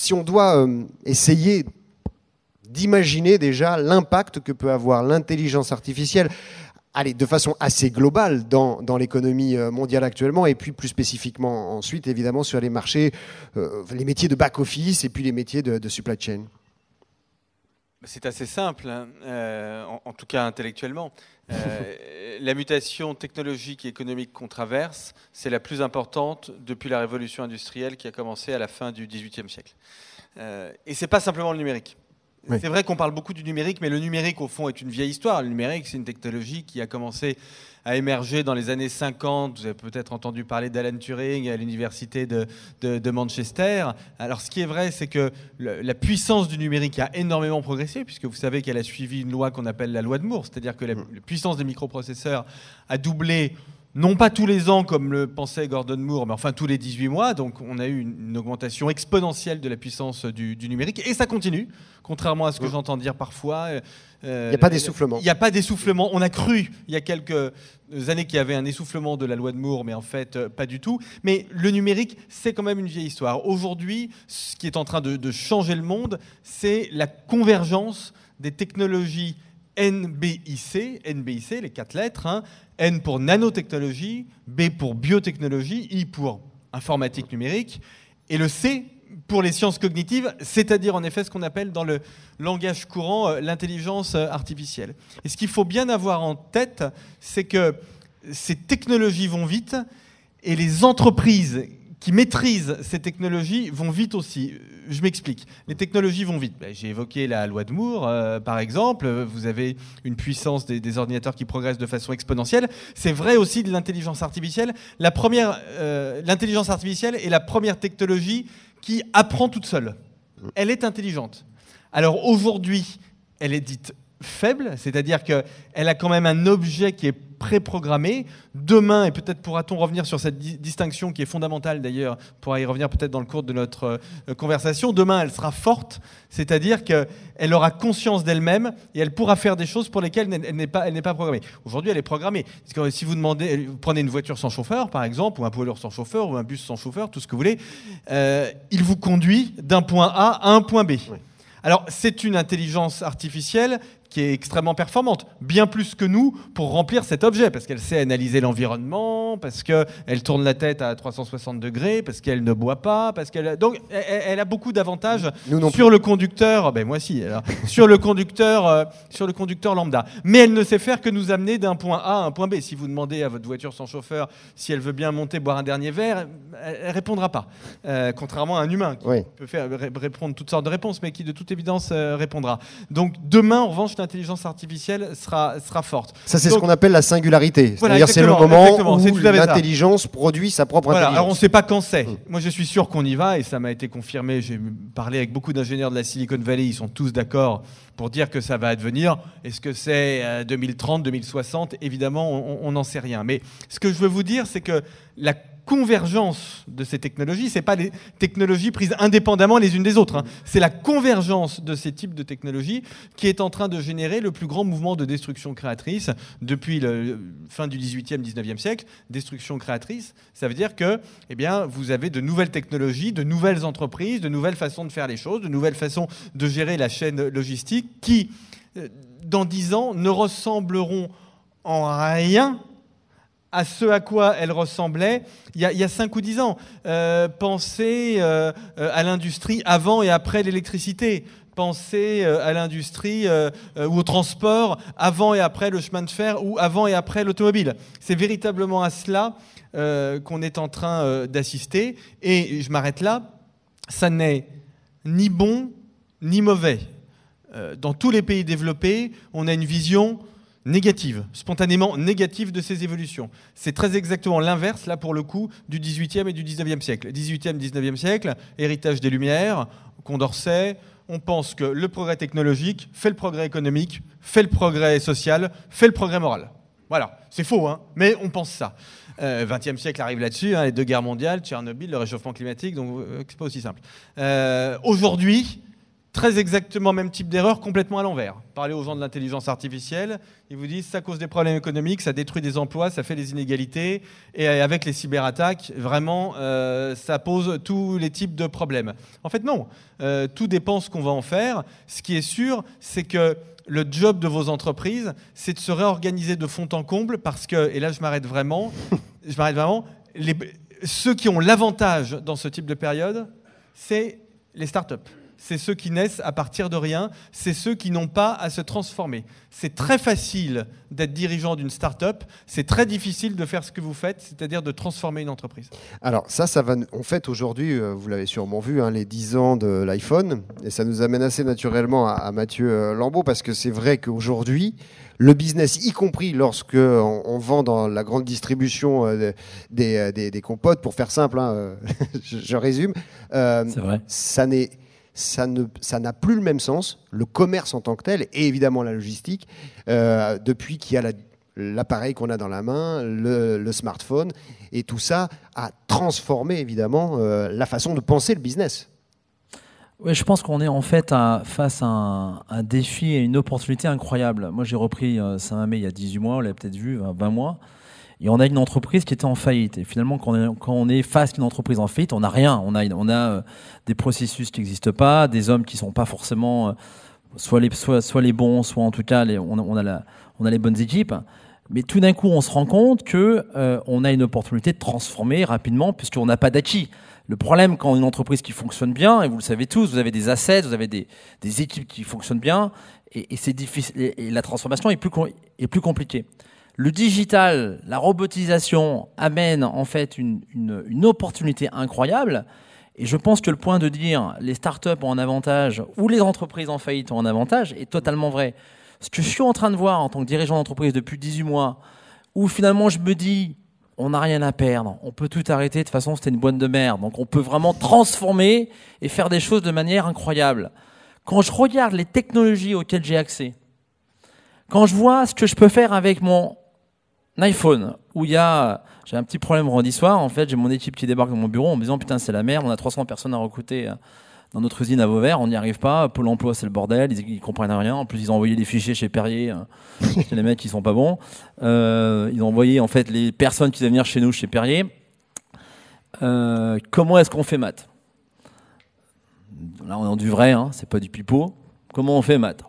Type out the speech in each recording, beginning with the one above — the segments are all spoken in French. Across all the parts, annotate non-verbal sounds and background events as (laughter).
si on doit euh, essayer d'imaginer déjà l'impact que peut avoir l'intelligence artificielle, allez, de façon assez globale dans, l'économie euh, mondiale actuellement, et puis plus spécifiquement ensuite, évidemment, sur les marchés, euh, les métiers de back-office et puis les métiers de, supply chain. C'est assez simple, hein. en, tout cas intellectuellement. Euh, la mutation technologique et économique qu'on traverse, c'est la plus importante depuis la révolution industrielle qui a commencé à la fin du XVIIIe siècle. Euh, et ce n'est pas simplement le numérique. C'est vrai qu'on parle beaucoup du numérique, mais le numérique, au fond, est une vieille histoire. Le numérique, c'est une technologie qui a commencé à émerger dans les années 50. Vous avez peut-être entendu parler d'Alan Turing à l'université de, Manchester. Alors, ce qui est vrai, c'est que la puissance du numérique a énormément progressé, puisque vous savez qu'elle a suivi une loi qu'on appelle la loi de Moore, c'est-à-dire que la mm. puissance des microprocesseurs a doublé non pas tous les ans comme le pensait Gordon Moore, mais enfin tous les 18 mois. Donc on a eu une, augmentation exponentielle de la puissance euh, du, numérique et ça continue, contrairement à ce que j'entends dire parfois. Euh, euh, il n'y a pas d'essoufflement. Il n'y a pas d'essoufflement. On a cru il y a quelques années qu'il y avait un essoufflement de la loi de Moore, mais en fait pas du tout. Mais le numérique, c'est quand même une vieille histoire. Aujourd'hui, ce qui est en train de, de changer le monde, c'est la convergence des technologies NBIC, NBIC, les quatre lettres, hein. N pour nanotechnologie, B pour biotechnologie, I pour informatique numérique, et le C pour les sciences cognitives, c'est-à-dire en effet ce qu'on appelle dans le langage courant euh, l'intelligence euh, artificielle. Et ce qu'il faut bien avoir en tête, c'est que ces technologies vont vite et les entreprises qui maîtrisent ces technologies vont vite aussi. Euh, je m'explique. Les technologies vont vite. Ben, j'ai évoqué la loi de Moore, euh, par exemple. Vous avez une puissance des, ordinateurs qui progresse de façon exponentielle. C'est vrai aussi de l'intelligence artificielle. La euh, l'intelligence artificielle est la première technologie qui apprend toute seule. Elle est intelligente. Alors aujourd'hui, elle est dite faible, c'est-à-dire qu'elle a quand même un objet qui est préprogrammé. Demain, et peut-être pourra-t-on revenir sur cette distinction qui est fondamentale d'ailleurs, pourra y revenir peut-être dans le cours de notre euh, conversation, demain elle sera forte, c'est-à-dire qu'elle aura conscience d'elle-même et elle pourra faire des choses pour lesquelles elle, n'est pas, programmée. Aujourd'hui, elle est programmée. si vous, demandez, euh, prenez une voiture sans chauffeur, par exemple, ou un poids sans chauffeur, ou un bus sans chauffeur, tout ce que vous voulez, euh, il vous conduit d'un point A à un point B. Alors, c'est une intelligence artificielle qui est extrêmement performante, bien plus que nous, pour remplir cet objet, parce qu'elle sait analyser l'environnement, parce qu'elle tourne la tête à 360 degrés, parce qu'elle ne boit pas, parce qu'elle... Donc, elle, a beaucoup d'avantages sur le conducteur, ben moi si, alors, (laughs) sur, le conducteur, euh, sur le conducteur lambda. Mais elle ne sait faire que nous amener d'un point A à un point B. Si vous demandez à votre voiture sans chauffeur si elle veut bien monter boire un dernier verre, elle ne répondra pas. Euh, contrairement à un humain qui peut faire, répondre toutes sortes de réponses, mais qui de toute évidence euh, répondra. Donc, demain, en revanche, l'intelligence artificielle sera, sera forte. Ça, c'est ce qu'on appelle la singularité. C'est-à-dire, c'est le moment où l'intelligence produit sa propre intelligence. Alors, on ne sait pas quand c'est. Hmm. Moi, je suis sûr qu'on y va, et ça m'a été confirmé. J'ai parlé avec beaucoup d'ingénieurs de la Silicon Valley, ils sont tous d'accord pour dire que ça va advenir. Est-ce que c'est 2030, euh, 2060 Évidemment, on n'en sait rien. Mais ce que je veux vous dire, c'est que la convergence de ces technologies. Ce n'est pas des technologies prises indépendamment les unes des autres. Hein. C'est la convergence de ces types de technologies qui est en train de générer le plus grand mouvement de destruction créatrice depuis la fin du 18e, 19e siècle. Destruction créatrice, ça veut dire que eh bien, vous avez de nouvelles technologies, de nouvelles entreprises, de nouvelles façons de faire les choses, de nouvelles façons de gérer la chaîne logistique qui, euh, dans dix ans, ne ressembleront en rien à ce à quoi elle ressemblait il y a, 5 ou 10 ans. Penser euh, pensez euh, à l'industrie avant et après l'électricité. Pensez euh, à l'industrie ou au transport avant et après le chemin de fer ou avant et après l'automobile. C'est véritablement à cela qu'on est en train d'assister. Et je m'arrête là. Ça n'est ni bon ni mauvais. dans tous les pays développés, on a une vision négative, spontanément négative de ces évolutions. C'est très exactement l'inverse, là, pour le coup, du 18e et du 19e siècle. 18e, 19e siècle, héritage des Lumières, Condorcet, on pense que le progrès technologique fait le progrès économique, fait le progrès social, fait le progrès moral. Voilà, c'est faux, hein, mais on pense ça. Euh, 20e siècle arrive là-dessus, hein, les deux guerres mondiales, Tchernobyl, le réchauffement climatique, donc euh, c'est pas aussi simple. Euh, aujourd'hui, très exactement même type d'erreur, complètement à l'envers. Parlez aux gens de l'intelligence artificielle, ils vous disent ça cause des problèmes économiques, ça détruit des emplois, ça fait des inégalités, et avec les cyberattaques, vraiment, euh, ça pose tous les types de problèmes. En fait, non, euh, tout dépend ce qu'on va en faire. Ce qui est sûr, c'est que le job de vos entreprises, c'est de se réorganiser de fond en comble, parce que, et là je m'arrête vraiment, je m'arrête vraiment, les, ceux qui ont l'avantage dans ce type de période, c'est les startups c'est ceux qui naissent à partir de rien, c'est ceux qui n'ont pas à se transformer. C'est très facile d'être dirigeant d'une start-up, c'est très difficile de faire ce que vous faites, c'est-à-dire de transformer une entreprise. Alors ça, ça va, on fait, aujourd'hui, euh, vous l'avez sûrement vu, hein, les 10 ans de l'iPhone, et ça nous amène assez naturellement à, Mathieu euh, Lambeau, parce que c'est vrai qu'aujourd'hui, le business, y compris lorsque on, vend dans la grande distribution euh, des, des, compotes, pour faire simple, hein, (laughs) je, résume, ça n'est ça n'a plus le même sens, le commerce en tant que tel, et évidemment la logistique, euh, depuis qu'il y a l'appareil qu'on a dans la main, le, smartphone, et tout ça a transformé évidemment euh, la façon de penser le business. Oui, je pense qu'on est en fait face à un, défi et une opportunité incroyable. Moi, j'ai repris euh, saint mamé il y a 18 mois, on l'a peut-être vu, 20 mois et on a une entreprise qui était en faillite. Et finalement, quand on est, face à une entreprise en faillite, on n'a rien. On a, euh, des processus qui n'existent pas, des hommes qui ne sont pas forcément euh, soit, les, bons, soit en tout cas, on, a les bonnes équipes. Mais tout d'un coup, on se rend compte qu'on euh, a une opportunité de transformer rapidement puisqu'on n'a pas d'acquis. Le problème quand une entreprise qui fonctionne bien, et vous le savez tous, vous avez des assets, vous avez des, équipes qui fonctionnent bien, et, difficile. la transformation est plus compliquée. Le digital, la robotisation amène en fait une, opportunité incroyable. Et je pense que le point de dire les startups ont un avantage ou les entreprises en faillite ont un avantage est totalement vrai. Ce que je suis en train de voir en tant que dirigeant d'entreprise depuis 18 mois, où finalement je me dis, on n'a rien à perdre, on peut tout arrêter, de toute façon c'était une boîte de merde, donc on peut vraiment transformer et faire des choses de manière incroyable. Quand je regarde les technologies auxquelles j'ai accès, quand je vois ce que je peux faire avec mon iPhone où il y a j'ai un petit problème vendredi soir. En fait, j'ai mon équipe qui débarque dans mon bureau en me disant putain c'est la merde, on a 300 personnes à recruter euh, dans notre usine à Vauvert, on n'y arrive pas. Pôle Emploi c'est le bordel, ils, comprennent rien. En plus ils ont envoyé des fichiers chez Perrier, euh, c'est les mecs qui sont pas bons. Euh, ils ont envoyé en fait les personnes qui devaient venir chez nous chez Perrier. comment est-ce qu'on fait maths Là on est en du vrai, hein, c'est pas du pipeau. Comment on fait maths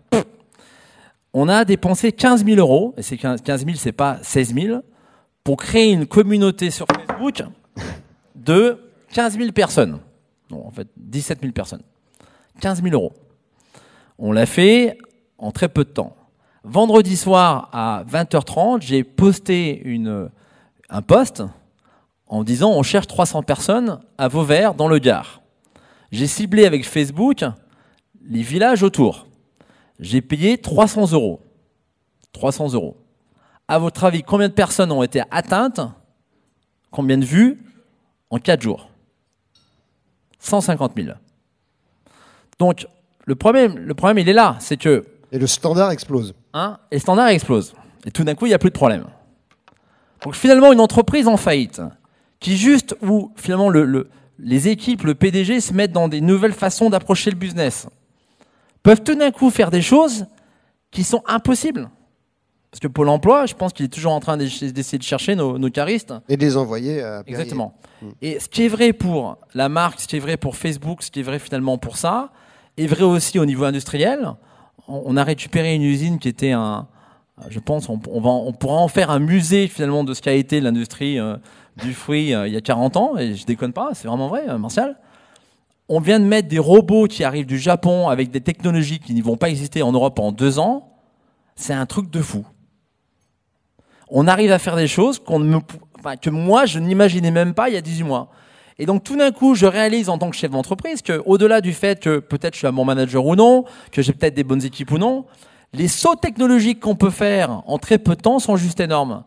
on a dépensé 15 000 euros, et c'est 15 000, c'est pas 16 000, pour créer une communauté sur Facebook de 15 000 personnes. Non, en fait, 17 000 personnes. 15 000 euros. On l'a fait en très peu de temps. Vendredi soir à 20h30, j'ai posté une, un post en disant on cherche 300 personnes à Vauvert dans le Gard. J'ai ciblé avec Facebook les villages autour. J'ai payé 300 euros. 300 euros. À votre avis, combien de personnes ont été atteintes Combien de vues en 4 jours 150 000. Donc, le problème, le problème, il est là. C'est que. Et le standard explose. Hein, et le standard explose. Et tout d'un coup, il n'y a plus de problème. Donc, finalement, une entreprise en faillite, qui juste où, finalement, les équipes, le PDG se mettent dans des nouvelles façons d'approcher le business peuvent tout d'un coup faire des choses qui sont impossibles. Parce que Pôle emploi, je pense qu'il est toujours en train d'essayer de chercher nos, charistes. caristes. Et de les envoyer à Exactement. Hmm. Et ce qui est vrai pour la marque, ce qui est vrai pour Facebook, ce qui est vrai finalement pour ça, est vrai aussi au niveau industriel. On, a récupéré une usine qui était un. Je pense on, va, on pourra en faire un musée finalement de ce qu'a été l'industrie euh, du fruit euh, il y a 40 ans. Et je déconne pas, c'est vraiment vrai, euh, Martial. On vient de mettre des robots qui arrivent du Japon avec des technologies qui n'y vont pas exister en Europe en deux ans. C'est un truc de fou. On arrive à faire des choses que moi, je n'imaginais même pas il y a 18 mois. Et donc tout d'un coup, je réalise en tant que chef d'entreprise quau delà du fait que peut-être je suis un bon manager ou non, que j'ai peut-être des bonnes équipes ou non, les sauts technologiques qu'on peut faire en très peu de temps sont juste énormes.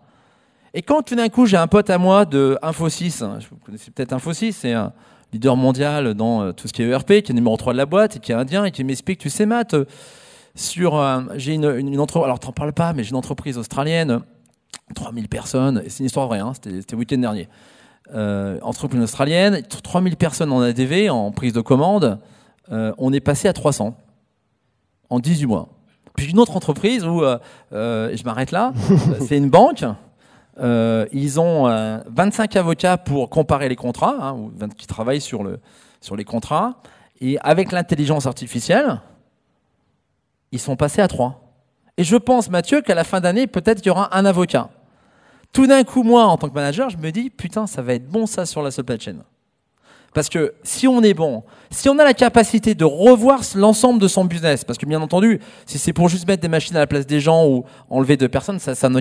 Et quand tout d'un coup, j'ai un pote à moi de Info6, hein, je vous connaissez peut-être Info6, c'est un, leader mondial dans euh, tout ce qui est ERP, qui est numéro 3 de la boîte, et qui est indien, et qui m'explique, tu sais, Matt, euh, sur, euh, j'ai une, entreprise, alors t'en parles pas, mais j'ai une entreprise australienne, 3000 personnes, et c'est une histoire vraie, hein, c'était le week-end dernier. entreprise australienne, 3000 personnes en ADV, en prise de commande, on est passé à 300 en 18 mois. Puis une autre entreprise où, je m'arrête là, (laughs) c'est une banque, euh, ils ont 25 euh, avocats pour comparer les contrats, hein, qui travaillent sur, sur les contrats. Et avec l'intelligence artificielle, ils sont passés à 3. Et je pense, Mathieu, qu'à la fin d'année, peut-être qu'il y aura un avocat. Tout d'un coup, moi, en tant que manager, je me dis, putain, ça va être bon ça sur la supply chain. Parce que si on est bon, si on a la capacité de revoir l'ensemble de son business, parce que bien entendu, si c'est pour juste mettre des machines à la place des gens ou enlever deux personnes, ça, n'a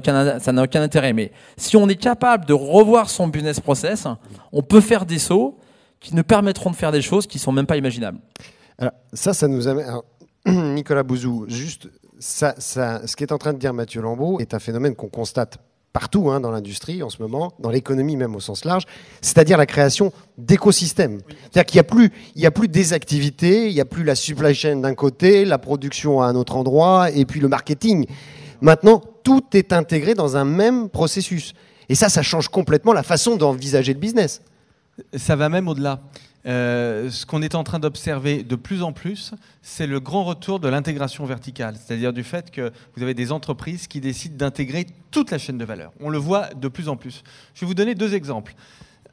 aucun, intérêt. Mais si on est capable de revoir son business process, on peut faire des sauts qui nous permettront de faire des choses qui ne sont même pas imaginables. Alors, ça, ça nous amène. (clears throat) Nicolas Bouzou, juste ce qui en train de dire Mathieu Lambeau est un phénomène qu'on constate partout hein, dans l'industrie en ce moment, dans l'économie même au sens large, c'est-à-dire la création d'écosystèmes. C'est-à-dire qu'il n'y a il a plus des activités, il n'y a plus la supply chain d'un côté, la production à un autre endroit, et puis le marketing. Maintenant, tout est intégré dans un même processus. Et ça, ça change complètement la façon d'envisager le business. Ça va même au-delà. Euh, ce qu'on est en train d'observer de plus en plus, c'est le grand retour de l'intégration verticale, c'est-à-dire du fait que vous avez des entreprises qui décident d'intégrer toute la chaîne de valeur. On le voit de plus en plus. Je vais vous donner deux exemples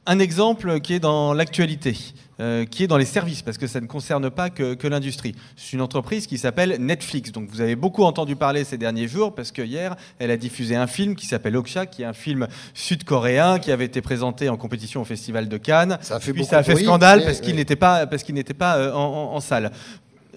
un exemple qui est dans l'actualité, euh, qui est dans les services, parce que ça ne concerne pas que, l'industrie. C'est une entreprise qui s'appelle Netflix. Donc vous avez beaucoup entendu parler ces derniers jours, parce que hier, elle a diffusé un film qui s'appelle Oksha, qui est un film sud-coréen qui avait été présenté en compétition au Festival de Cannes. Ça a fait, ça fait scandale parce qu'il n'était pas, euh, en salle.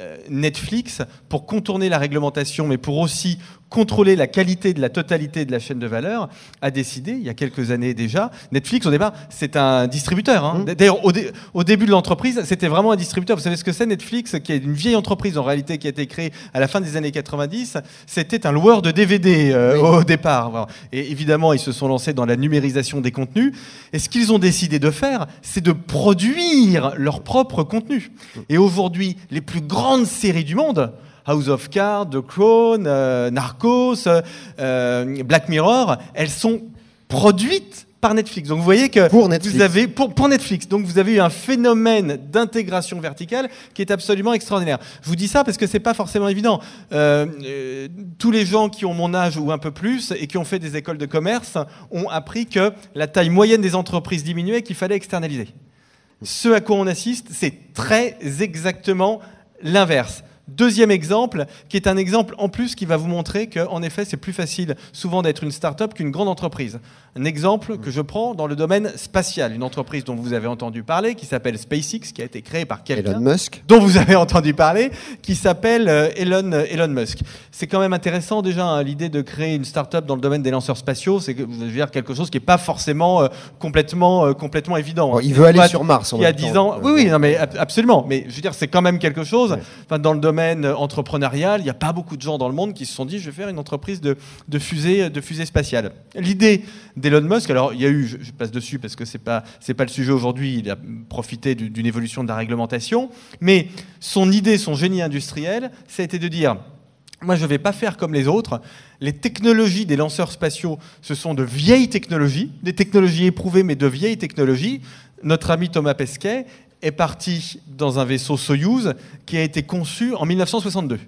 Euh, Netflix, pour contourner la réglementation, mais pour aussi contrôler la qualité de la totalité de la chaîne de valeur, a décidé, il y a quelques années déjà, Netflix, au départ, c'est un distributeur. Hein. Mmh. D'ailleurs, au, début de l'entreprise, c'était vraiment un distributeur. Vous savez ce que c'est Netflix, qui est une vieille entreprise en réalité, qui a été créée à la fin des années 90. C'était un loueur de DVD euh, au départ. Et évidemment, ils se sont lancés dans la numérisation des contenus. Et ce qu'ils ont décidé de faire, c'est de produire leur propre contenu. Mmh. Et aujourd'hui, les plus grandes séries du monde, House of Cards, The Crown, euh, Narcos, euh, euh, Black Mirror, elles sont produites par Netflix. Donc vous voyez que pour Netflix. vous avez pour, Netflix. Donc vous avez eu un phénomène d'intégration verticale qui est absolument extraordinaire. Je vous dis ça parce que c'est pas forcément évident. tous les gens qui ont mon âge ou un peu plus et qui ont fait des écoles de commerce ont appris que la taille moyenne des entreprises diminuait et qu'il fallait externaliser. Ce à quoi on assiste, c'est très exactement l'inverse. Deuxième exemple, qui est un exemple en plus qui va vous montrer qu'en effet, c'est plus facile souvent d'être une start-up qu'une grande entreprise. Un exemple que je prends dans le domaine spatial, une entreprise dont vous avez entendu parler, qui s'appelle SpaceX, qui a été créée par quelqu'un dont vous avez entendu parler, qui s'appelle euh, Elon, euh, Elon Musk. C'est quand même intéressant déjà hein, l'idée de créer une start-up dans le domaine des lanceurs spatiaux, c'est quelque chose qui n'est pas forcément euh, complètement, complètement évident. Hein. il veut aller sur Mars. En il y a 10 ans. Oui, oui, non, mais absolument. Mais je veux dire, c'est quand même quelque chose. Enfin, dans le domaine entrepreneurial, il n'y a pas beaucoup de gens dans le monde qui se sont dit je vais faire une entreprise de, de fusée, de fusée spatiale. L'idée d'Elon Musk, alors il y a eu, je, passe dessus parce que ce n'est pas, pas le sujet aujourd'hui, il a profité d'une évolution de la réglementation, mais son idée, son génie industriel, ça a été de dire moi, je ne vais pas faire comme les autres. Les technologies des lanceurs spatiaux, ce sont de vieilles technologies, des technologies éprouvées, mais de vieilles technologies. Notre ami Thomas Pesquet est parti dans un vaisseau Soyouz qui a été conçu en 1962.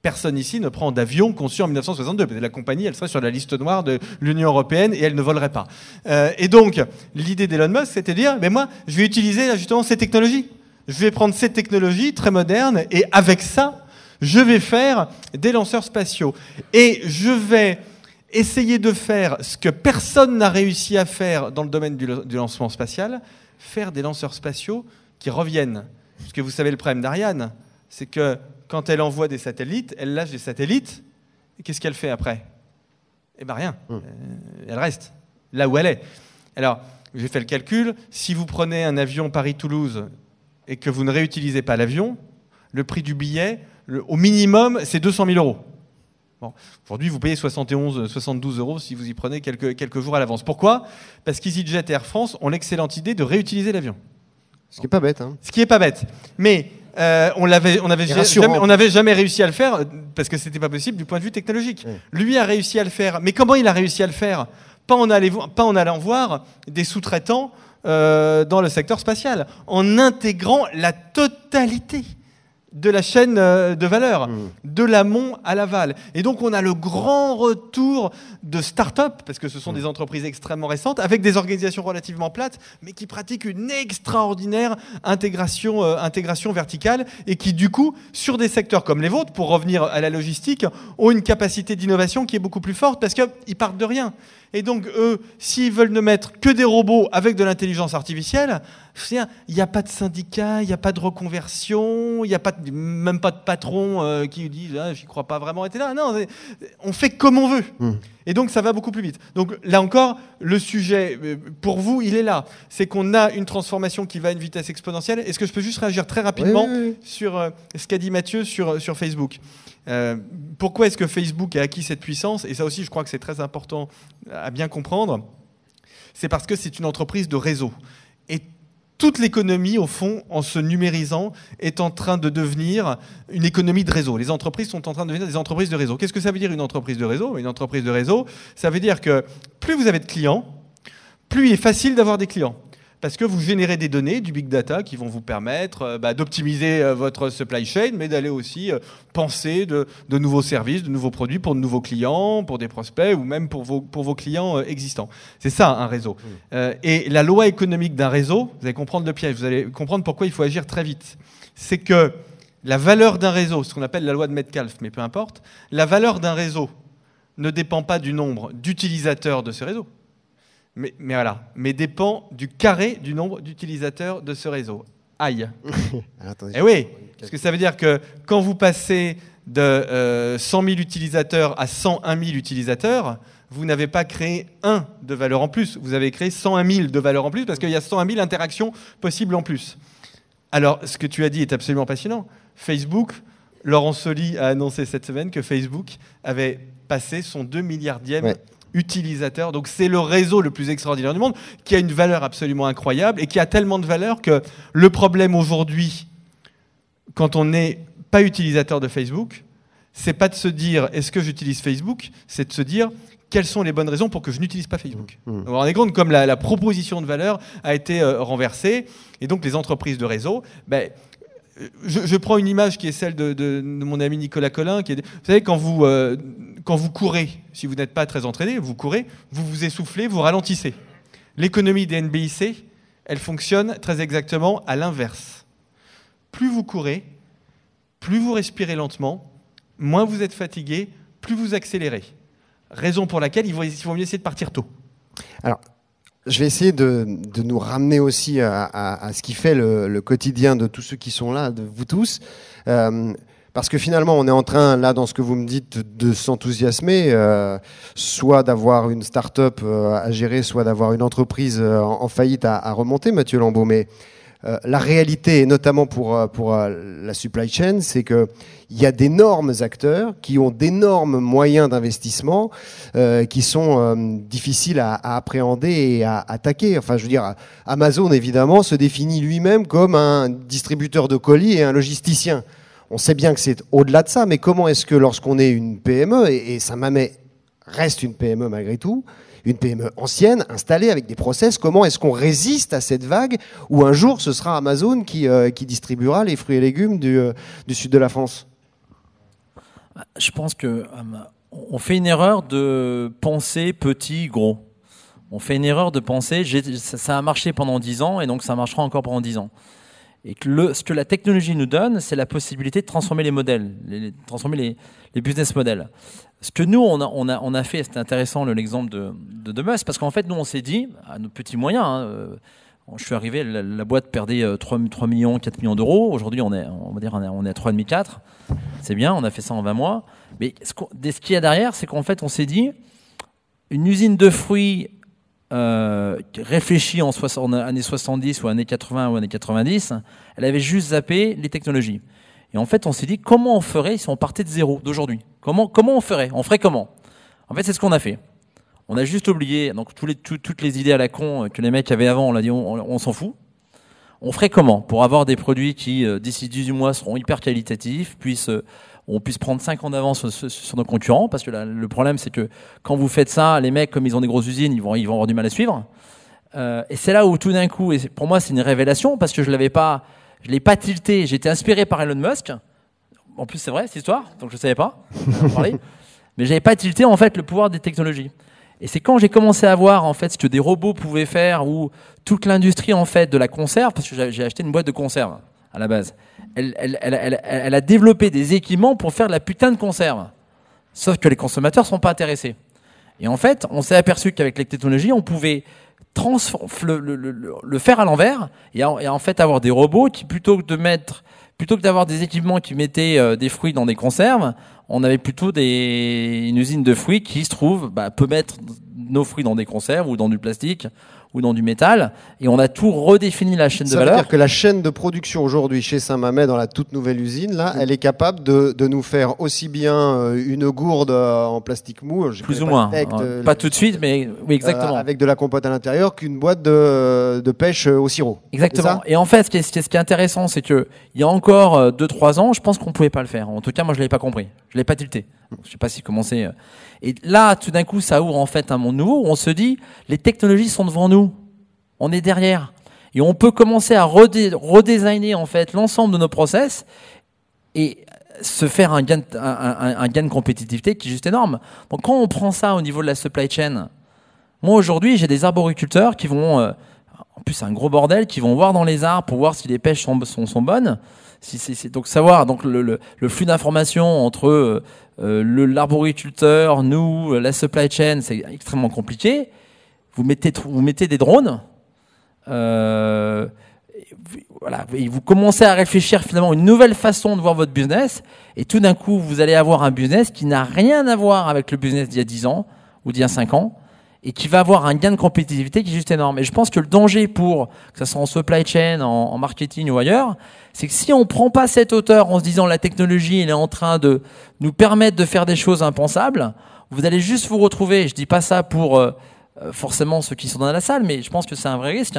Personne ici ne prend d'avion conçu en 1962. La compagnie, elle serait sur la liste noire de l'Union européenne et elle ne volerait pas. Euh, et donc, l'idée d'Elon Musk, c'était de dire, mais moi, je vais utiliser justement ces technologies. Je vais prendre ces technologies très modernes et avec ça, je vais faire des lanceurs spatiaux. Et je vais essayer de faire ce que personne n'a réussi à faire dans le domaine du, lancement spatial, faire des lanceurs spatiaux qui reviennent. Parce que vous savez le problème d'Ariane, c'est que quand elle envoie des satellites, elle lâche des satellites, et qu'est-ce qu'elle fait après Eh bien rien, hum. euh, elle reste là où elle est. Alors, j'ai fait le calcul, si vous prenez un avion Paris-Toulouse et que vous ne réutilisez pas l'avion, le prix du billet, au minimum, c'est 200 000 euros. Aujourd'hui, vous payez 71, 72 euh, euros si vous y prenez quelques, quelques jours à l'avance. Pourquoi Parce qu'EasyJet et Air France ont l'excellente idée de réutiliser l'avion. Ce qui n'est pas bête. Hein. Ce qui n'est pas bête. Mais euh, on n'avait on jamais, jamais réussi à le faire euh, parce que c'était pas possible du point de vue technologique. Lui a réussi à le faire. Mais comment il a réussi à le faire pas en, allant, pas en voir des sous-traitants dans le secteur spatial, en intégrant la totalité de la chaîne euh, de valeur, mmh. de l'amont à l'aval. Et donc on a le grand retour de start-up, parce que ce sont mmh. des entreprises extrêmement récentes, avec des organisations relativement plates, mais qui pratiquent une extraordinaire intégration, euh, intégration verticale, et qui du coup, sur des secteurs comme les vôtres, pour revenir à la logistique, ont une capacité d'innovation qui est beaucoup plus forte, parce qu'ils partent de rien. Et donc, eux, s'ils veulent ne mettre que des robots avec de l'intelligence artificielle, il n'y a pas de syndicat, il n'y a pas de reconversion, il n'y a pas même pas de patron euh, qui dit ah, j'y crois pas vraiment, là. Non, on fait comme on veut. Hmm. Et donc ça va beaucoup plus vite. Donc là encore, le sujet, euh, pour vous, il est là. C'est qu'on a une transformation qui va à une vitesse exponentielle. Est-ce que je peux juste réagir très rapidement sur euh, ce qu'a dit Mathieu sur, euh, sur Facebook Pourquoi est-ce que Facebook a acquis cette puissance Et ça aussi, je crois que c'est très important à bien comprendre. C'est parce que c'est une entreprise de réseau. Et toute l'économie, au fond, en se numérisant, est en train de devenir une économie de réseau. Les entreprises sont en train de devenir des entreprises de réseau. Qu'est-ce que ça veut dire une entreprise de réseau Une entreprise de réseau, ça veut dire que plus vous avez de clients, plus il est facile d'avoir des clients parce que vous générez des données, du big data, qui vont vous permettre euh, bah, d'optimiser euh, votre supply chain, mais d'aller aussi euh, penser de, nouveaux services, de nouveaux produits pour de nouveaux clients, pour des prospects ou même pour vos, clients existants. C'est ça un réseau. et la loi économique d'un réseau, vous allez comprendre le piège, vous allez comprendre pourquoi il faut agir très vite. C'est que la valeur d'un réseau, ce qu'on appelle la loi de Metcalfe, mais peu importe, la valeur d'un réseau ne dépend pas du nombre d'utilisateurs de ce réseau mais, voilà, mais dépend du carré du nombre d'utilisateurs de ce réseau. Aïe. (laughs) eh oui, parce que ça veut dire que quand vous passez de 100 euh, 000 utilisateurs à 101 000 utilisateurs, vous n'avez pas créé un de valeur en plus, vous avez créé 101 000 de valeur en plus parce qu'il y a 101 000 interactions possibles en plus. Alors, ce que tu as dit est absolument passionnant. Facebook, Laurent Soli a annoncé cette semaine que Facebook avait passé son 2 milliardième utilisateurs. Donc c'est le réseau le plus extraordinaire du monde qui a une valeur absolument incroyable et qui a tellement de valeur que le problème aujourd'hui, quand on n'est pas utilisateur de Facebook, c'est pas de se dire est-ce que j'utilise Facebook, c'est de se dire quelles sont les bonnes raisons pour que je n'utilise pas Facebook. Mmh. mmh. Vous compte comme la, proposition de valeur a été euh, renversée et donc les entreprises de réseau, ben, je, prends une image qui est celle de, mon ami Nicolas Collin. Qui est, vous savez, quand vous, euh, quand vous courez, si vous n'êtes pas très entraîné, vous courez, vous vous essoufflez, vous ralentissez. L'économie des NBIC, elle fonctionne très exactement à l'inverse. Plus vous courez, plus vous respirez lentement, moins vous êtes fatigué, plus vous accélérez. Raison pour laquelle il vaut, il mieux essayer de partir tôt. Alors, je vais essayer de, nous ramener aussi à, ce qui fait le, quotidien de tous ceux qui sont là, de vous tous. Euh, parce que finalement, on est en train, là, dans ce que vous me dites, de s'enthousiasmer, euh, soit d'avoir une start-up euh, à gérer, soit d'avoir une entreprise en, faillite à, à, remonter, Mathieu Lambeau. Mais euh, la réalité, notamment pour, euh, euh, la supply chain, c'est qu'il y a d'énormes acteurs qui ont d'énormes moyens d'investissement qui sont difficiles à, appréhender et à attaquer. Enfin, je veux dire, Amazon, évidemment, se définit lui-même comme un distributeur de colis et un logisticien. On sait bien que c'est au-delà de ça, mais comment est-ce que lorsqu'on est une PME, et, et ça m'amène reste une PME malgré tout, une PME ancienne, installée, avec des process. Comment est-ce qu'on résiste à cette vague où un jour ce sera Amazon qui, euh, distribuera les fruits et légumes du, euh, sud de la France bah, Je pense que euh, on fait une erreur de penser petit, gros. On fait une erreur de penser ça a marché pendant 10 ans et donc ça marchera encore pendant 10 ans. Et ce que la technologie nous donne, c'est la possibilité de transformer les modèles, les, transformer les business models ce que nous, on a, on a, fait, c'est intéressant l'exemple de, de, parce qu'en fait, nous, on s'est dit, à nos petits moyens, hein, euh, je suis arrivé, la, boîte perdait 3, euh, 3 millions, 4 millions d'euros. Aujourd'hui, on est, on va dire, on est à 3,5, 4. C'est bien, on a fait ça en 20 mois. Mais ce qu'il y a derrière, c'est qu'en fait, on s'est dit, une usine de fruits euh, réfléchie en, 60, en années 70 ou années 80 ou années 90, elle avait juste zappé les technologies. Et en fait, on s'est dit, comment on ferait si on partait de zéro d'aujourd'hui comment, comment on ferait On ferait comment En fait, c'est ce qu'on a fait. On a juste oublié, donc tous les, toutes les idées à la con euh, que les mecs avaient avant, on a dit, on, s'en fout. On ferait comment pour avoir des produits qui, euh, d'ici 18 mois, seront hyper qualitatifs, euh, on puisse prendre 5 ans d'avance sur, sur, nos concurrents, parce que le problème, c'est que quand vous faites ça, les mecs, comme ils ont des grosses usines, ils vont, ils vont avoir du mal à suivre. et c'est là où tout d'un coup, et pour moi, c'est une révélation, parce que je l'avais pas, je l'ai pas tilté, j'ai été inspiré par Elon Musk. En plus, c'est vrai, cette histoire, donc je ne savais pas. mais (laughs) Mais j'avais pas tilté, en fait, le pouvoir des technologies. Et c'est quand j'ai commencé à voir, en fait, ce que des robots pouvaient faire ou toute l'industrie, en fait, de la conserve, parce que j'ai acheté une boîte de conserve, à la base. Elle, a développé des équipements pour faire de la putain de conserve. Sauf que les consommateurs sont pas intéressés. Et en fait, on s'est aperçu qu'avec les technologies, on pouvait le, le, faire à l'envers et, en fait avoir des robots qui plutôt que de mettre plutôt que d'avoir des équipements qui mettaient euh, des fruits dans des conserves, on avait plutôt des, une usine de fruits qui se trouve bah, peut mettre nos fruits dans des conserves ou dans du plastique ou dans du métal. Et on a tout redéfini la chaîne de valeur. C'est-à-dire que la chaîne de production aujourd'hui chez Saint-Mamet, dans la toute nouvelle usine, là, mm. elle est capable de, nous faire aussi bien euh, une gourde euh, en plastique mou, plus ou moins, hein. euh, pas tout de suite, mais oui, exactement, avec de la compote à l'intérieur, qu'une boîte de, pêche au sirop. Exactement. Et en fait, ce qui est, intéressant, c'est que il y a encore 2-3 ans, je pense qu'on pouvait pas le faire. En tout cas, moi, je l'avais pas compris, je l'ai pas tilté. Mm. Je sais pas si commencer. Et là, tout d'un coup, ça ouvre en fait un monde nouveau. Où on se dit, les technologies sont devant nous. On est derrière. Et on peut commencer à redesigner en fait l'ensemble de nos process et se faire un gain, un, gain, de compétitivité qui est juste énorme. Donc quand on prend ça au niveau de la supply chain, moi aujourd'hui j'ai des arboriculteurs qui vont, euh, en plus c'est un gros bordel, qui vont voir dans les arbres pour voir si les pêches sont, sont, bonnes. Si, c'est donc savoir donc le, flux d'informations entre euh, euh, le l'arboriculteur, nous, la supply chain, c'est extrêmement compliqué. Vous mettez, vous mettez des drones, euh, voilà, vous commencez à réfléchir finalement une nouvelle façon de voir votre business, et tout d'un coup, vous allez avoir un business qui n'a rien à voir avec le business d'il y a 10 ans ou d'il y a 5 ans, et qui va avoir un gain de compétitivité qui est juste énorme. Et je pense que le danger pour, que ce soit en supply chain, en, marketing ou ailleurs, c'est que si on ne prend pas cette hauteur en se disant la technologie, elle est en train de nous permettre de faire des choses impensables, vous allez juste vous retrouver, je dis pas ça pour... Euh, euh, forcément ceux qui sont dans la salle, mais je pense que c'est un vrai risque.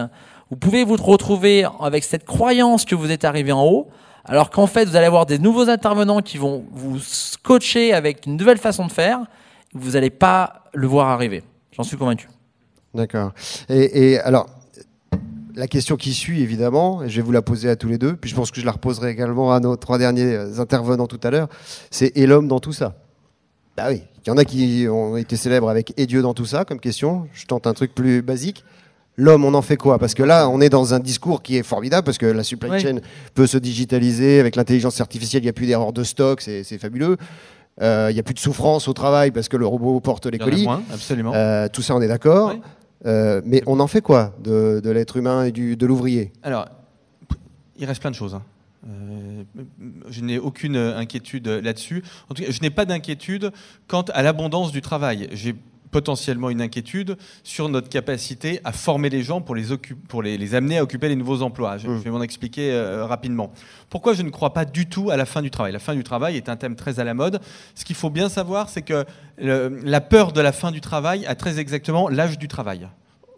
Vous pouvez vous retrouver avec cette croyance que vous êtes arrivé en haut, alors qu'en fait, vous allez avoir des nouveaux intervenants qui vont vous scotcher avec une nouvelle façon de faire. Vous n'allez pas le voir arriver. J'en suis convaincu. D'accord. Et, alors, la question qui suit, évidemment, et je vais vous la poser à tous les deux, puis je pense que je la reposerai également à nos trois derniers intervenants tout à l'heure, c'est et l'homme dans tout ça Bah oui, il y en a qui ont été célèbres avec Et Dieu dans tout ça comme question. Je tente un truc plus basique. L'homme, on en fait quoi Parce que là, on est dans un discours qui est formidable, parce que la supply chain peut se digitaliser avec l'intelligence artificielle. Il n'y a plus d'erreurs de stock, c'est fabuleux. Euh, il n'y a plus de souffrance au travail parce que le robot porte les colis. absolument. Euh, tout ça, on est d'accord. Euh, mais on en fait quoi de, l'être humain et du, de l'ouvrier Alors, il reste plein de choses. Hein je n'ai aucune inquiétude là-dessus. En tout cas, je n'ai pas d'inquiétude quant à l'abondance du travail. J'ai potentiellement une inquiétude sur notre capacité à former les gens pour les, amener à occuper les nouveaux emplois. Je, mm. vais m'en expliquer euh, rapidement. Pourquoi je ne crois pas du tout à la fin du travail La fin du travail est un thème très à la mode. Ce qu'il faut bien savoir, c'est que la peur de la fin du travail a très exactement l'âge du travail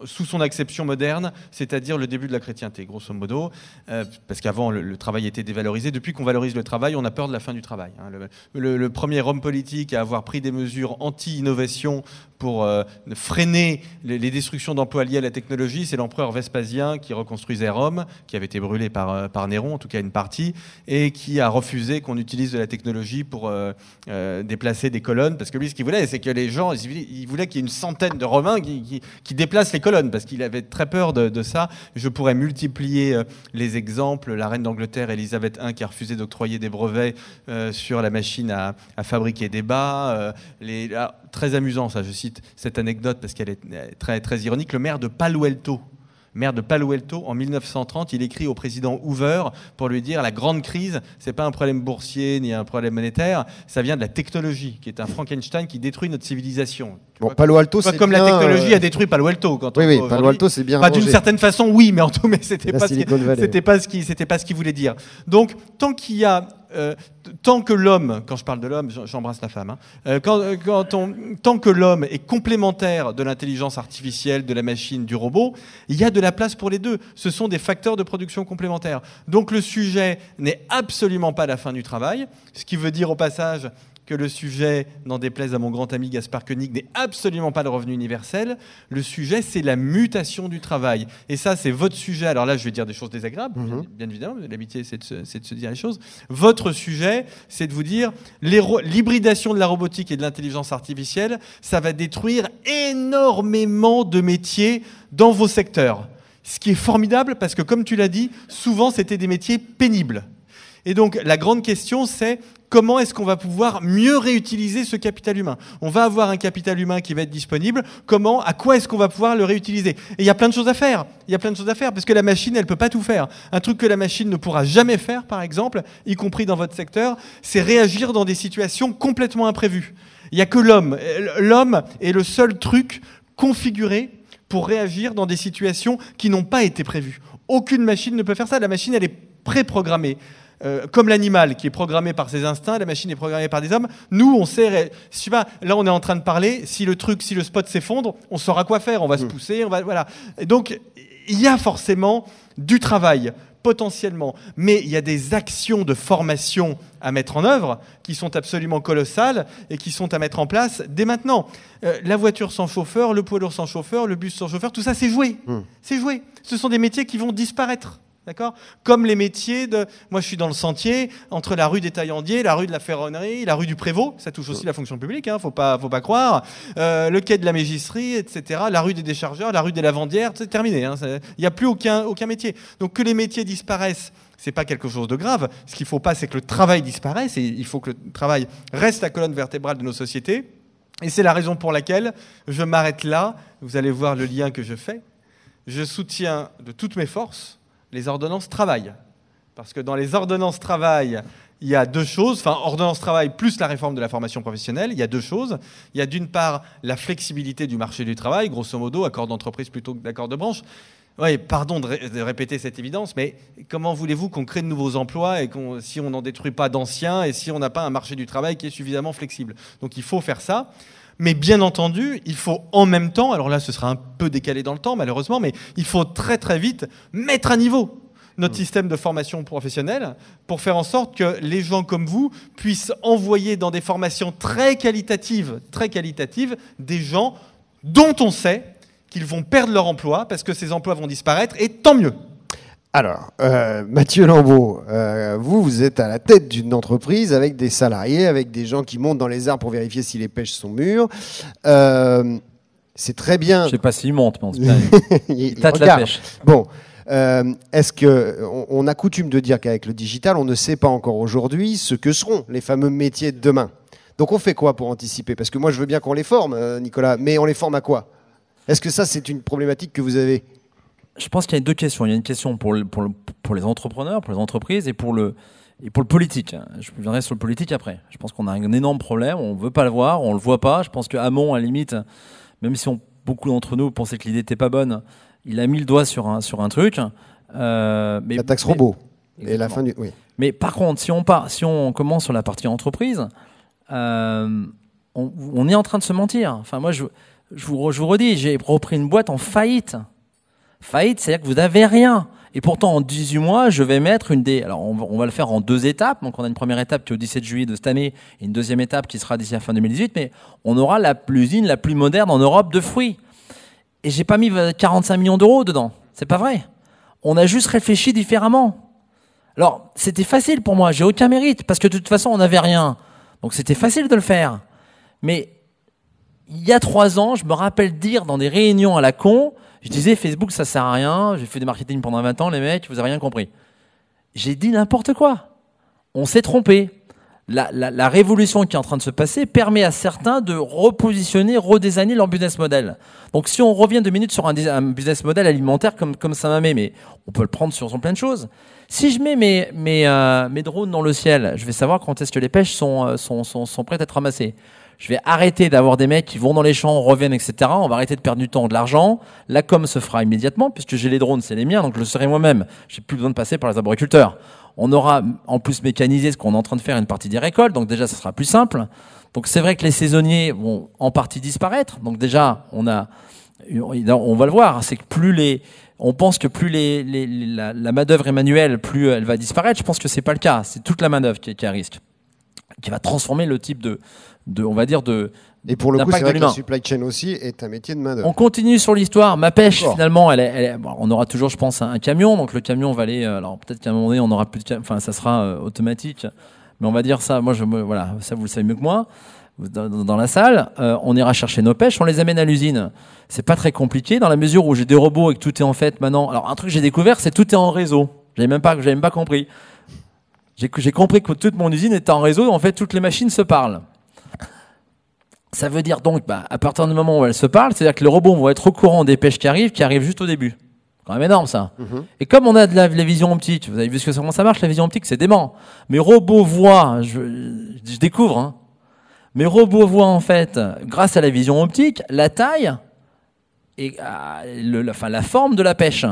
sous son acception moderne, c'est-à-dire le début de la chrétienté, grosso modo, euh, parce qu'avant le, travail était dévalorisé. Depuis qu'on valorise le travail, on a peur de la fin du travail. Hein. le, premier homme politique à avoir pris des mesures anti-innovation pour euh, freiner les, destructions d'emplois liées à la technologie, c'est l'empereur Vespasien qui reconstruisait Rome, qui avait été brûlé par, euh, par Néron, en tout cas une partie, et qui a refusé qu'on utilise de la technologie pour euh, déplacer des colonnes, parce que lui, ce qu'il voulait, c'est que les gens, il voulait qu'il y ait une centaine de Romains qui, déplacent les colonnes, parce qu'il avait très peur de, ça. Je pourrais multiplier les exemples. La reine d'Angleterre, Elisabeth I, qui a refusé d'octroyer des brevets sur la machine à, fabriquer des bas. les, ah, très amusant, ça, je cite cette anecdote parce qu'elle est très, très ironique, le maire de Palo Alto, maire de Palo Alto, en 1930, il écrit au président Hoover pour lui dire la grande crise, c'est pas un problème boursier ni un problème monétaire, ça vient de la technologie, qui est un Frankenstein qui détruit notre civilisation. bon, Palo Alto, c'est comme la technologie euh, a détruit Palo Alto. oui, oui, Palo Alto, c'est bien. Pas d'une certaine façon, oui, mais en tout, (laughs) cas, c'était pas, ce c'était pas ce qu'il voulait dire. Donc, tant qu'il y a euh, tant que l'homme, quand je parle de l'homme, j'embrasse la femme, hein, euh, quand, euh, tant que l'homme est complémentaire de l'intelligence artificielle, de la machine, du robot, il y a de la place pour les deux. Ce sont des facteurs de production complémentaires. Donc le sujet n'est absolument pas la fin du travail, ce qui veut dire au passage que le sujet, n'en déplaise à mon grand ami Gaspard Koenig, n'est absolument pas le revenu universel. Le sujet, c'est la mutation du travail. Et ça, c'est votre sujet. Alors là, je vais dire des choses désagréables, mhm. bien évidemment, l'amitié, c'est de, de, se dire les choses. Votre sujet, c'est de vous dire l'hybridation de la robotique et de l'intelligence artificielle, ça va détruire énormément de métiers dans vos secteurs. Ce qui est formidable parce que, comme tu l'as dit, souvent, c'était des métiers pénibles. Et donc la grande question, c'est comment est-ce qu'on va pouvoir mieux réutiliser ce capital humain On va avoir un capital humain qui va être disponible, comment, à quoi est-ce qu'on va pouvoir le réutiliser Et il y a plein de choses à faire, il y a plein de choses à faire, parce que la machine, elle ne peut pas tout faire. Un truc que la machine ne pourra jamais faire, par exemple, y compris dans votre secteur, c'est réagir dans des situations complètement imprévues. Il n'y a que l'homme. L'homme est le seul truc configuré pour réagir dans des situations qui n'ont pas été prévues. Aucune machine ne peut faire ça. La machine, elle est préprogrammée. Euh, comme l'animal qui est programmé par ses instincts, la machine est programmée par des hommes. Nous, on sait, là on est en train de parler, si le truc, si le spot s'effondre, on saura quoi faire, on va se mm. pousser, on va, voilà. donc, il y a forcément du travail potentiellement. Mais il y a des actions de formation à mettre en œuvre qui sont absolument colossales et qui sont à mettre en place dès maintenant. Euh, la voiture sans chauffeur, le poids lourd sans chauffeur, le bus sans chauffeur, tout ça c'est joué. Mm. C'est joué. Ce sont des métiers qui vont disparaître. D'accord Comme les métiers de. Moi, je suis dans le sentier, entre la rue des Taillandiers, la rue de la Ferronnerie, la rue du Prévost, ça touche aussi la fonction publique, il hein, ne faut pas, faut pas croire, euh, le quai de la Mégisserie, etc., la rue des Déchargeurs, la rue des Lavandières, c'est terminé. Hein, il n'y a plus aucun, aucun métier. Donc que les métiers disparaissent, c'est pas quelque chose de grave. Ce qu'il ne faut pas, c'est que le travail disparaisse, et il faut que le travail reste la colonne vertébrale de nos sociétés. Et c'est la raison pour laquelle je m'arrête là. Vous allez voir le lien que je fais. Je soutiens de toutes mes forces les ordonnances travail. Parce que dans les ordonnances travail, il y a deux choses, enfin ordonnance travail plus la réforme de la formation professionnelle, il y a deux choses. Il y a d'une part la flexibilité du marché du travail, grosso modo, accord d'entreprise plutôt que d'accord de branche. Oui, pardon de, répéter cette évidence, mais comment voulez-vous qu'on crée de nouveaux emplois et si on n'en détruit pas d'anciens et si on n'a pas un marché du travail qui est suffisamment flexible Donc il faut faire ça. Mais bien entendu, il faut en même temps, alors là ce sera un peu décalé dans le temps malheureusement, mais il faut très très vite mettre à niveau notre mm. système de formation professionnelle pour faire en sorte que les gens comme vous puissent envoyer dans des formations très qualitatives, très qualitatives, des gens dont on sait qu'ils vont perdre leur emploi parce que ces emplois vont disparaître et tant mieux. Alors, euh, Mathieu Lambeau, euh, vous, vous êtes à la tête d'une entreprise avec des salariés, avec des gens qui montent dans les arbres pour vérifier si les pêches sont mûres. Euh, c'est très bien. Je ne sais pas s'ils montent, mais ils (laughs) il la pêche. Bon. Est-ce que on a coutume de dire qu'avec le digital, on ne sait pas encore aujourd'hui ce que seront les fameux métiers de demain. Donc on fait quoi pour anticiper Parce que moi je veux bien qu'on les forme, Nicolas, mais on les forme à quoi Est-ce que ça c'est une problématique que vous avez je pense qu'il y a deux questions. Il y a une question pour, pour, les entrepreneurs, pour les entreprises et pour le, et pour le politique. Je reviendrai sur le politique après. Je pense qu'on a un énorme problème, on ne veut pas le voir, on ne le voit pas. Je pense qu'Amon, à la limite, même si on, beaucoup d'entre nous pensaient que l'idée n'était pas bonne, il a mis le doigt sur un, sur un truc. Euh, mais, la taxe robot. Et la fin du. Oui. Mais par contre, si on, si on commence sur la partie entreprise, euh, on, est en train de se mentir. Enfin, moi, je vous redis, j'ai repris une boîte en faillite faillite, c'est-à-dire que vous n'avez rien. Et pourtant, en 18 mois, je vais mettre une des. Alors, on va, le faire en deux étapes. Donc, on a une première étape qui est au 17 juillet de cette année et une deuxième étape qui sera d'ici la fin 2018. Mais on aura la l'usine la plus moderne en Europe de fruits. Et j'ai pas mis 45 millions d'euros dedans. C'est pas vrai. On a juste réfléchi différemment. Alors, c'était facile pour moi. J'ai aucun mérite parce que de toute façon, on n'avait rien. Donc, c'était facile de le faire. Mais il y a trois ans, je me rappelle dire dans des réunions à la con, je disais Facebook ça sert à rien, j'ai fait du marketing pendant 20 ans les mecs, vous avez rien compris. J'ai dit n'importe quoi. On s'est trompé. La, révolution qui est en train de se passer permet à certains de repositionner, redésigner leur business model. Donc si on revient deux minutes sur un, business model alimentaire comme, comme ça m'a mis, mais on peut le prendre sur, plein de choses. Si je mets mes, mes, euh, drones dans le ciel, je vais savoir quand est-ce que les pêches sont, euh, sont, sont prêtes à être ramassées je vais arrêter d'avoir des mecs qui vont dans les champs, reviennent, etc. On va arrêter de perdre du temps, de l'argent. La com se fera immédiatement puisque j'ai les drones, c'est les miens, donc je le serai moi-même. J'ai plus besoin de passer par les agriculteurs. On aura en plus mécanisé ce qu'on est en train de faire une partie des récoltes, donc déjà ça sera plus simple. Donc c'est vrai que les saisonniers vont en partie disparaître. Donc déjà on a, on va le voir, c'est que plus les on pense que plus les, la, main-d'œuvre est manuelle, plus elle va disparaître. Je pense que c'est pas le cas. C'est toute la main-d'œuvre qui, qui est à risque qui va transformer le type de, de on va dire de et pour le coup, c'est vrai que la supply chain aussi est un métier de main d'œuvre. On continue sur l'histoire. Ma pêche, finalement, elle, on aura toujours, je pense, un, camion. Donc le camion va aller. Euh, alors peut-être qu'à un moment donné, on aura plus de, enfin, ça sera euh, automatique. Mais on va dire ça. Moi, je voilà, ça vous le savez mieux que moi. Dans, la salle, euh, on ira chercher nos pêches, on les amène à l'usine. C'est pas très compliqué dans la mesure où j'ai des robots et que tout est en fait maintenant. Alors un truc que j'ai découvert, c'est tout est en réseau. J'avais même pas, j'avais même pas compris. J'ai compris que toute mon usine est en réseau, en fait, toutes les machines se parlent. Ça veut dire donc, bah, à partir du moment où elles se parlent, c'est-à-dire que les robots vont être au courant des pêches qui arrivent, qui arrivent juste au début. Quand même énorme ça. Mhm. Et comme on a de la, vision optique, vous avez vu ce comment ça marche, la vision optique, c'est dément. Mes robots voient, je, découvre, hein, mes robots voient en fait, grâce à la vision optique, la taille et ah, la forme de la pêche.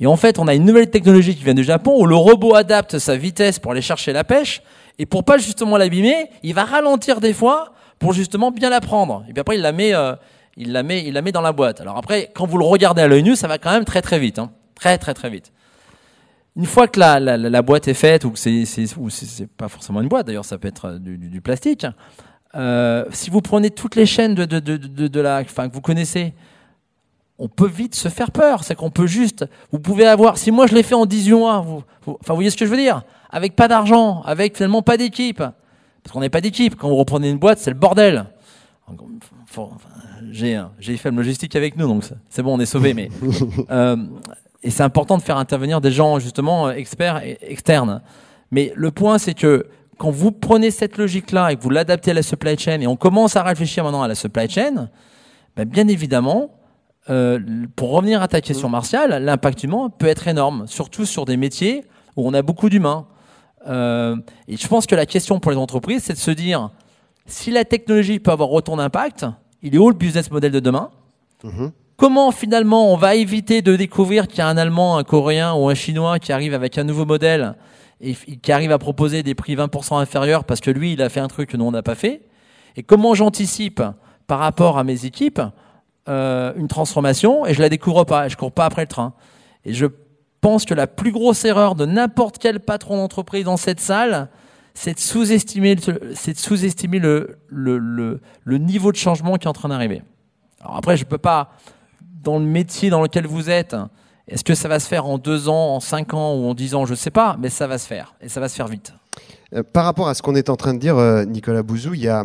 Et en fait, on a une nouvelle technologie qui vient du Japon où le robot adapte sa vitesse pour aller chercher la pêche. Et pour pas justement l'abîmer, il va ralentir des fois pour justement bien la prendre. Et puis après, il la met, euh, il la met, il la met dans la boîte. Alors après, quand vous le regardez à l'œil nu, ça va quand même très très vite, hein. très très très vite. Une fois que la, la, la boîte est faite, ou que c'est pas forcément une boîte, d'ailleurs ça peut être euh, du, plastique, hein, euh, si vous prenez toutes les chaînes de, de, de, de la, enfin, que vous connaissez, on peut vite se faire peur. C'est qu'on peut juste, vous pouvez avoir, si moi je l'ai fait en 18 mois, vous, enfin, vous voyez ce que je veux dire? Avec pas d'argent, avec finalement pas d'équipe. Parce qu'on n'est pas d'équipe. Quand vous reprenez une boîte, c'est le bordel. J'ai fait le logistique avec nous, donc c'est bon, on est sauvé. Mais (laughs) euh, et c'est important de faire intervenir des gens justement euh, experts et externes. Mais le point, c'est que quand vous prenez cette logique-là et que vous l'adaptez à la supply chain, et on commence à réfléchir maintenant à la supply chain, ben, bien évidemment, euh, pour revenir à ta question, mm. martiale l'impact humain peut être énorme, surtout sur des métiers où on a beaucoup d'humains. Euh, et je pense que la question pour les entreprises, c'est de se dire si la technologie peut avoir autant d'impact, il est où le business model de demain mm-hmm. Comment finalement on va éviter de découvrir qu'il y a un Allemand, un Coréen ou un Chinois qui arrive avec un nouveau modèle et qui arrive à proposer des prix 20% inférieurs parce que lui, il a fait un truc que nous, on n'a pas fait Et comment j'anticipe par rapport à mes équipes euh, une transformation et je la découvre pas, je cours pas après le train. Et je pense que la plus grosse erreur de n'importe quel patron d'entreprise dans cette salle, c'est de sous-estimer, c'est sous-estimer le, le, niveau de changement qui est en train d'arriver. Alors après, je peux pas, dans le métier dans lequel vous êtes, est-ce que ça va se faire en deux ans, en cinq ans ou en dix ans Je ne sais pas, mais ça va se faire et ça va se faire vite. Euh, par rapport à ce qu'on est en train de dire, euh, Nicolas Bouzou, il y a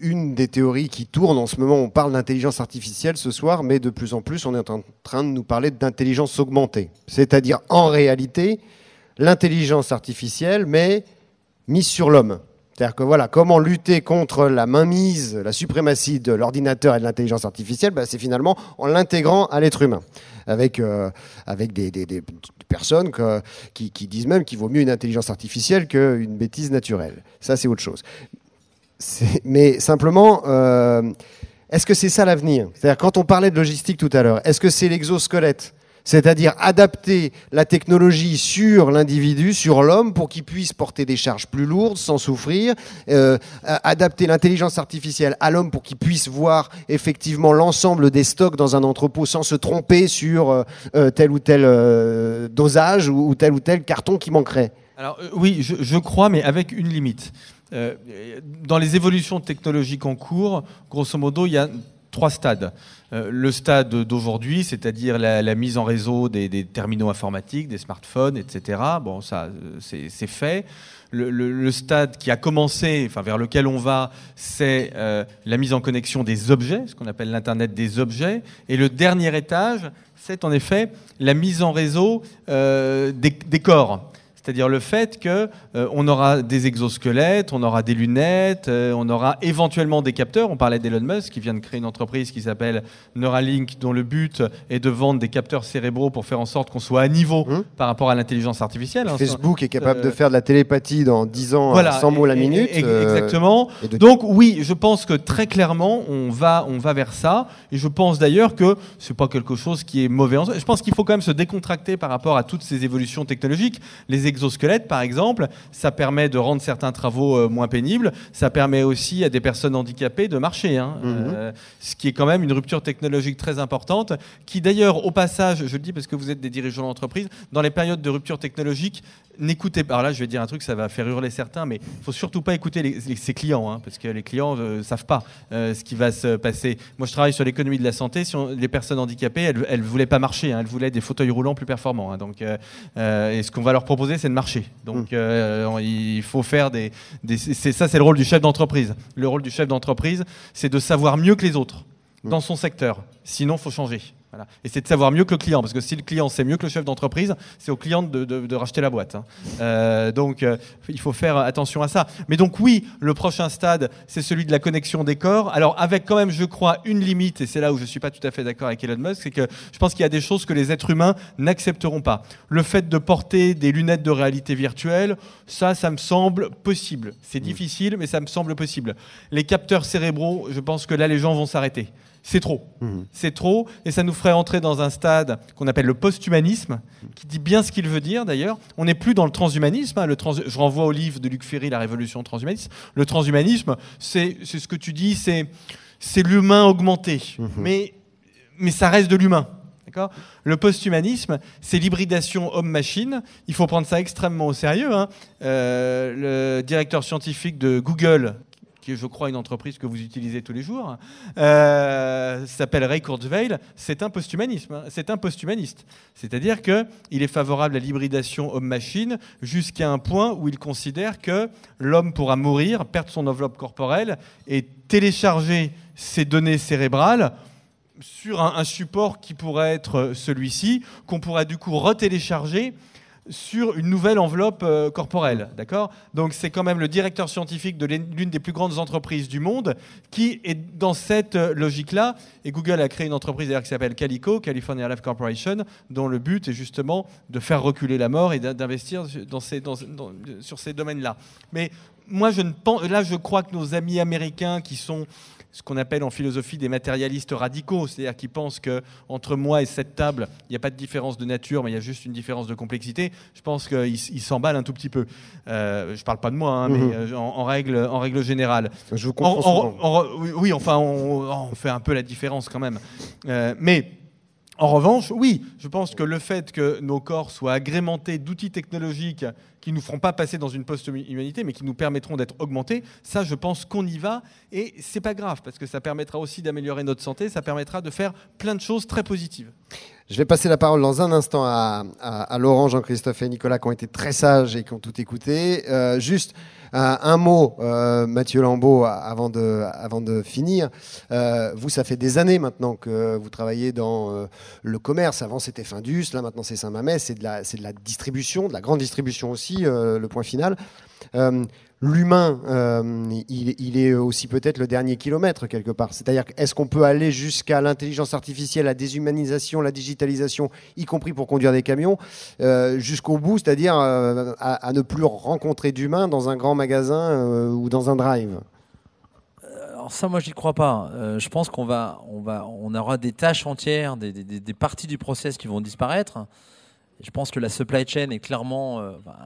une des théories qui tourne en ce moment. On parle d'intelligence artificielle ce soir, mais de plus en plus, on est en train de nous parler d'intelligence augmentée. C'est-à-dire, en réalité, l'intelligence artificielle, mais mise sur l'homme. C'est-à-dire que voilà, comment lutter contre la mainmise, la suprématie de l'ordinateur et de l'intelligence artificielle, bah, c'est finalement en l'intégrant à l'être humain, avec, euh, avec des, personnes qui, qui disent même qu'il vaut mieux une intelligence artificielle qu'une bêtise naturelle. Ça, c'est autre chose. Mais simplement, euh, est-ce que c'est ça l'avenir C'est-à-dire, quand on parlait de logistique tout à l'heure, est-ce que c'est l'exosquelette c'est-à-dire adapter la technologie sur l'individu, sur l'homme, pour qu'il puisse porter des charges plus lourdes sans souffrir, euh, adapter l'intelligence artificielle à l'homme pour qu'il puisse voir effectivement l'ensemble des stocks dans un entrepôt sans se tromper sur euh, tel ou tel dosage ou, tel ou tel carton qui manquerait. Alors oui, je crois, mais avec une limite. Euh, dans les évolutions technologiques en cours, grosso modo, il y a trois stades. Euh, le stade d'aujourd'hui, c'est-à-dire la, mise en réseau des, terminaux informatiques, des smartphones, etc. Bon, ça, euh, c'est fait. Le, stade qui a commencé, enfin vers lequel on va, c'est la mise en connexion des objets, ce qu'on appelle l'Internet des objets. Et le dernier étage, c'est en effet la mise en réseau des, des corps c'est-à-dire le fait que euh, on aura des exosquelettes, on aura des lunettes, euh, on aura éventuellement des capteurs. On parlait d'Elon Musk qui vient de créer une entreprise qui s'appelle Neuralink, dont le but est de vendre des capteurs cérébraux pour faire en sorte qu'on soit à niveau hum. par rapport à l'intelligence artificielle. Hein. Facebook est capable euh, de faire de la télépathie dans 10 ans à 100 mots la minute. exactement. Donc oui, je pense que très clairement, on va, on va vers ça. Et je pense d'ailleurs que c'est pas quelque chose qui est mauvais. Je pense qu'il faut quand même se décontracter par rapport à toutes ces évolutions technologiques. Les Exosquelette, par exemple, ça permet de rendre certains travaux euh, moins pénibles. Ça permet aussi à des personnes handicapées de marcher, hein. mhm. euh, ce qui est quand même une rupture technologique très importante. Qui d'ailleurs, au passage, je le dis parce que vous êtes des dirigeants d'entreprise, dans les périodes de rupture technologique, n'écoutez pas. là, je vais dire un truc, ça va faire hurler certains, mais il faut surtout pas écouter ses clients, hein, parce que les clients ne euh, savent pas ce qui va se passer. Moi, je travaille sur l'économie de la santé. Si les personnes handicapées, elles, ne voulaient pas marcher, hein. elles voulaient des fauteuils roulants plus performants. donc, et ce qu'on va leur proposer, c'est de marcher. Donc hum. euh, il faut faire des, ça, c'est le rôle du chef d'entreprise. Le rôle du chef d'entreprise, c'est de savoir mieux que les autres hum. dans son secteur. Sinon, faut changer. Et c'est de savoir mieux que le client, parce que si le client sait mieux que le chef d'entreprise, c'est au client de, racheter la boîte. Hein. Euh, donc euh, il faut faire attention à ça. Mais donc oui, le prochain stade, c'est celui de la connexion des corps. Alors avec quand même, je crois, une limite, et c'est là où je ne suis pas tout à fait d'accord avec Elon Musk, c'est que je pense qu'il y a des choses que les êtres humains n'accepteront pas. Le fait de porter des lunettes de réalité virtuelle, ça, ça me semble possible. C'est mmh. difficile, mais ça me semble possible. Les capteurs cérébraux, je pense que là, les gens vont s'arrêter c'est trop. Mhm. C'est trop, et ça nous ferait entrer dans un stade qu'on appelle le post-humanisme, qui dit bien ce qu'il veut dire d'ailleurs. On n'est plus dans le transhumanisme. Hein. le Je renvoie au livre de Luc Ferry, La Révolution transhumaniste. Le transhumanisme, c'est ce que tu dis, c'est l'humain augmenté, mhm. mais, mais ça reste de l'humain. Le post-humanisme, c'est l'hybridation homme-machine. Il faut prendre ça extrêmement au sérieux. Hein. Euh, le directeur scientifique de Google, qui est, je crois, une entreprise que vous utilisez tous les jours, euh, s'appelle Ray Kurzweil, c'est un posthumanisme. Hein. c'est un posthumaniste. C'est-à-dire qu'il est favorable à l'hybridation homme-machine jusqu'à un point où il considère que l'homme pourra mourir, perdre son enveloppe corporelle et télécharger ses données cérébrales sur un, support qui pourrait être euh, celui-ci, qu'on pourrait du coup retélécharger sur une nouvelle enveloppe euh, corporelle. D'accord Donc c'est quand même le directeur scientifique de l'une des plus grandes entreprises du monde qui est dans cette euh, logique-là. Et Google a créé une entreprise d'ailleurs qui s'appelle Calico, California Life Corporation, dont le but est justement de faire reculer la mort et d'investir sur ces domaines-là. Mais moi, je ne pense, là, je crois que nos amis américains qui sont ce qu'on appelle en philosophie des matérialistes radicaux, c'est-à-dire qui pensent que entre moi et cette table, il n'y a pas de différence de nature, mais il y a juste une différence de complexité. Je pense qu'ils s'emballent un tout petit peu. Euh, je ne parle pas de moi, hein, mais mhm. euh, en, règle, en règle générale. Je vous comprends. oui, enfin, on, fait un peu la différence quand même. Euh, mais en revanche, oui, je pense que le fait que nos corps soient agrémentés d'outils technologiques qui nous feront pas passer dans une post-humanité, mais qui nous permettront d'être augmentés. Ça, je pense qu'on y va, et c'est pas grave parce que ça permettra aussi d'améliorer notre santé, ça permettra de faire plein de choses très positives. Je vais passer la parole dans un instant à, à, Laurent, Jean-Christophe et Nicolas qui ont été très sages et qui ont tout écouté. Euh, juste. Euh, un mot, euh, Mathieu Lambeau, avant de, avant de finir. Euh, vous, ça fait des années maintenant que vous travaillez dans le commerce. Avant, c'était Findus, là maintenant c'est Saint-Mamet, c'est de, de, la distribution, de la grande distribution aussi, le point final. L'humain, il, est aussi peut-être le dernier kilomètre quelque part. C'est-à-dire, est-ce qu'on peut aller jusqu'à l'intelligence artificielle, la déshumanisation, la digitalisation, y compris pour conduire des camions, jusqu'au bout, c'est-à-dire à, ne plus rencontrer d'humains dans un grand magasin euh, ou dans un drive euh, alors ça, moi, je n'y crois pas. Euh, je pense qu'on va, on va, on aura des tâches entières, des, parties du process qui vont disparaître. je pense que la supply chain est clairement,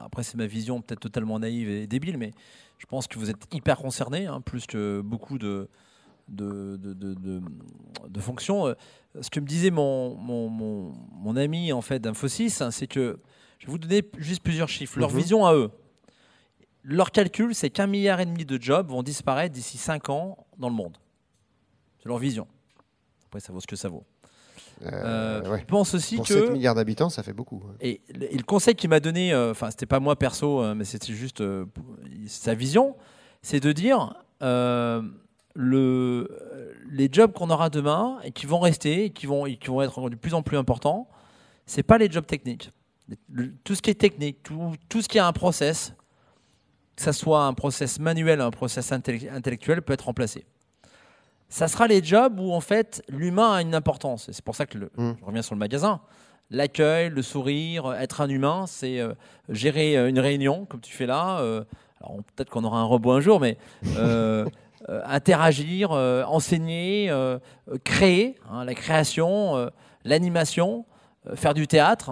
après c'est ma vision peut-être totalement naïve et débile, mais je pense que vous êtes hyper concerné hein, plus que beaucoup de, de, de, de, fonctions. Ce que me disait mon, mon, mon, mon ami en fait d'Infosys, hein, c'est que je vais vous donner juste plusieurs chiffres, leur mhm. vision à eux, leur calcul, c'est qu'un milliard et demi de jobs vont disparaître d'ici cinq ans dans le monde. C'est leur vision. Après, ça vaut ce que ça vaut. Euh, euh, je pense aussi Pour que. 7 milliards d'habitants, ça fait beaucoup. Hein. Et, le conseil qu'il m'a donné, euh, enfin, c'était pas moi perso, mais c'était juste sa vision, c'est de dire le, les jobs qu'on aura demain et qui vont rester et qui vont, et qui vont être de plus en plus importants, c'est pas les jobs techniques. tout ce qui est technique, tout, tout, ce qui a un process, que ce soit un process manuel, un process intellectuel, peut être remplacé. Ça sera les jobs où en fait l'humain a une importance. c'est pour ça que le, mm. je reviens sur le magasin. L'accueil, le sourire, être un humain, c'est euh, gérer euh, une réunion comme tu fais là. Euh, peut-être qu'on aura un robot un jour, mais (laughs) interagir, enseigner, créer, hein, la création, l'animation, faire du théâtre.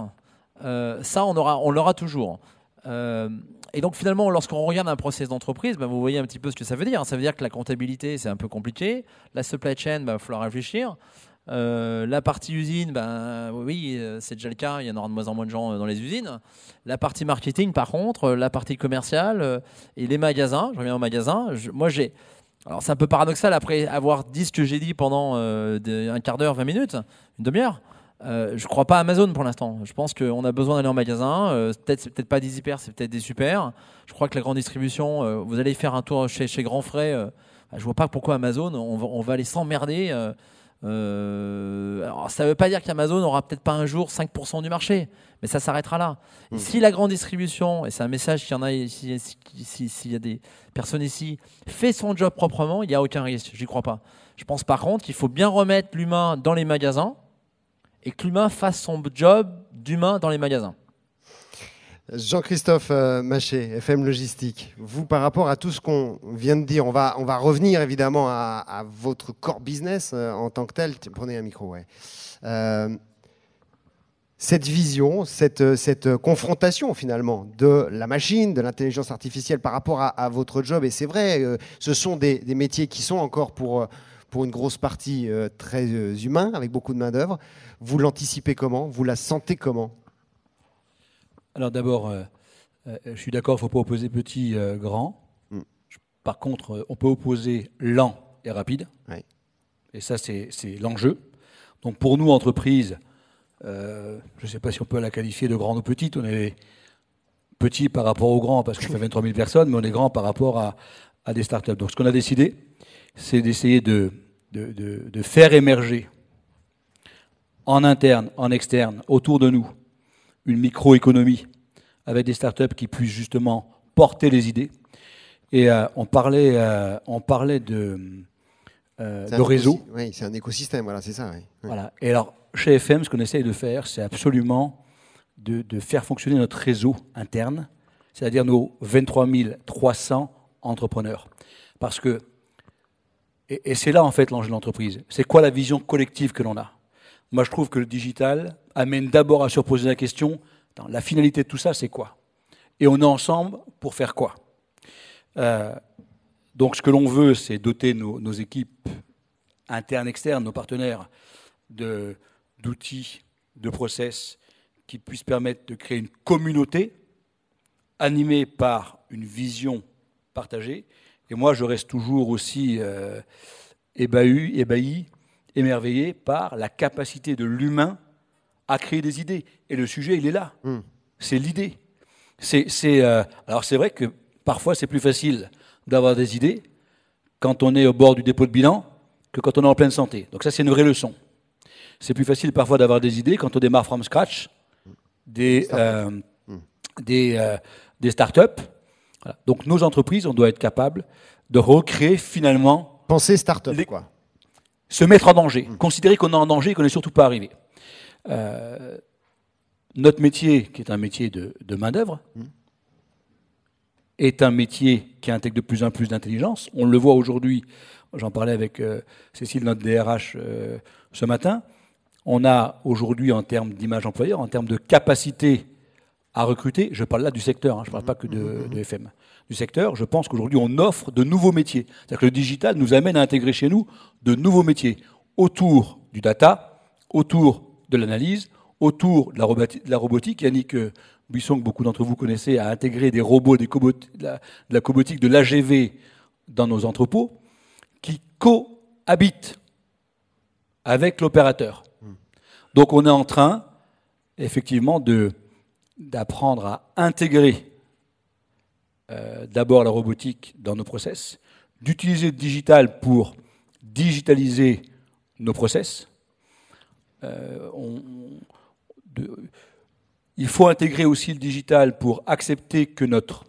ça, on l'aura on l'aura toujours. Euh, et donc finalement, lorsqu'on regarde un process d'entreprise, ben, vous voyez un petit peu ce que ça veut dire. Ça veut dire que la comptabilité, c'est un peu compliqué. La supply chain, il va falloir réfléchir. Euh, la partie usine, ben, oui, euh, c'est déjà le cas, il y en aura de moins en moins de gens dans les usines. La partie marketing, par contre, la partie commerciale et les magasins, je reviens aux magasins, moi j'ai... Alors c'est un peu paradoxal après avoir dit ce que j'ai dit pendant un quart d'heure, 20 minutes, une demi-heure. Euh, je crois pas à Amazon pour l'instant. Je pense qu'on a besoin d'aller en magasin. Euh, peut-être c'est peut-être pas des hyper, c'est peut-être des super. Je crois que la grande distribution, euh, vous allez faire un tour chez, chez Grand Frais. Bah, je vois pas pourquoi Amazon, on va, aller s'emmerder. ça ne veut pas dire qu'Amazon aura peut-être pas un jour 5% du marché, mais ça s'arrêtera là. Hmm. Si la grande distribution, et c'est un message qu'il y en a, s'il si, y a des personnes ici, fait son job proprement, il n'y a aucun risque, j'y crois pas. Je pense par contre qu'il faut bien remettre l'humain dans les magasins, et que l'humain fasse son job d'humain dans les magasins. Jean-Christophe euh, Maché, FM Logistique, vous par rapport à tout ce qu'on vient de dire, on va, on va revenir évidemment à, votre core business euh, en tant que tel. Prenez un micro, ouais. Euh, cette vision, cette, cette, confrontation finalement de la machine, de l'intelligence artificielle par rapport à, votre job, et c'est vrai, ce sont des, des métiers qui sont encore pour pour une grosse partie euh, très euh, humain, avec beaucoup de main-d'œuvre. Vous l'anticipez comment Vous la sentez comment Alors d'abord, euh, je suis d'accord, il ne faut pas opposer petit, grand. Mm. Par contre, on peut opposer lent et rapide. Et ça, c'est l'enjeu. Donc pour nous, entreprise, je ne sais pas si on peut la qualifier de grande ou petite. On est petit par rapport aux grands parce qu'on fait 23 (laughs) 000 personnes, mais on est grand par rapport à des startups. Donc ce qu'on a décidé, c'est d'essayer de, de, de, faire émerger en interne, en externe, autour de nous, une microéconomie avec des startups qui puissent justement porter les idées. Et euh, on, parlait, euh, on parlait de, euh, de réseau. Oui, c'est un écosystème, voilà, c'est ça. Voilà. Et alors, chez FM, ce qu'on essaye de faire, c'est absolument de, de, faire fonctionner notre réseau interne, c'est-à-dire nos 23 300 entrepreneurs. Parce que et, c'est là, en fait, l'enjeu de l'entreprise. C'est quoi la vision collective que l'on a Moi, je trouve que le digital amène d'abord à se poser la question, la finalité de tout ça, c'est quoi Et on est ensemble pour faire quoi euh, Donc, ce que l'on veut, c'est doter nos, équipes internes, externes, nos partenaires, d'outils, de process qui puissent permettre de créer une communauté animée par une vision partagée et moi, je reste toujours aussi euh, ébahi, émerveillé par la capacité de l'humain à créer des idées. Et le sujet, il est là. Hmm. C'est l'idée. C'est, euh, alors c'est vrai que parfois, c'est plus facile d'avoir des idées quand on est au bord du dépôt de bilan que quand on est en pleine santé. Donc ça, c'est une vraie leçon. C'est plus facile parfois d'avoir des idées quand on démarre from scratch, hmm. euh, hmm. des, euh, des, des startups, donc nos entreprises, on doit être capable de recréer finalement. Penser start-up, quoi. Se mettre en danger, mmh. considérer qu'on est en danger et qu'on n'est surtout pas arrivé. Euh, notre métier, qui est un métier de, main-d'œuvre, mmh. est un métier qui intègre de plus en plus d'intelligence. On le voit aujourd'hui. J'en parlais avec euh, Cécile, notre DRH, euh, ce matin. On a aujourd'hui, en termes d'image employeur, en termes de capacité à recruter. Je parle là du secteur, hein, je ne parle mmh, pas que mmh, de, mmh, FM. Du secteur, je pense qu'aujourd'hui, on offre de nouveaux métiers. C'est-à-dire que le digital nous amène à intégrer chez nous de nouveaux métiers autour du data, autour de l'analyse, autour de la, robotique. Yannick euh, Buisson, que beaucoup d'entre vous connaissez, a intégré des robots, la, de la cobotique, de l'AGV dans nos entrepôts, qui cohabitent avec l'opérateur. Donc on est en train, effectivement, de d'apprendre à intégrer euh, d'abord la robotique dans nos process, d'utiliser le digital pour digitaliser nos process. Euh, il faut intégrer aussi le digital pour accepter que notre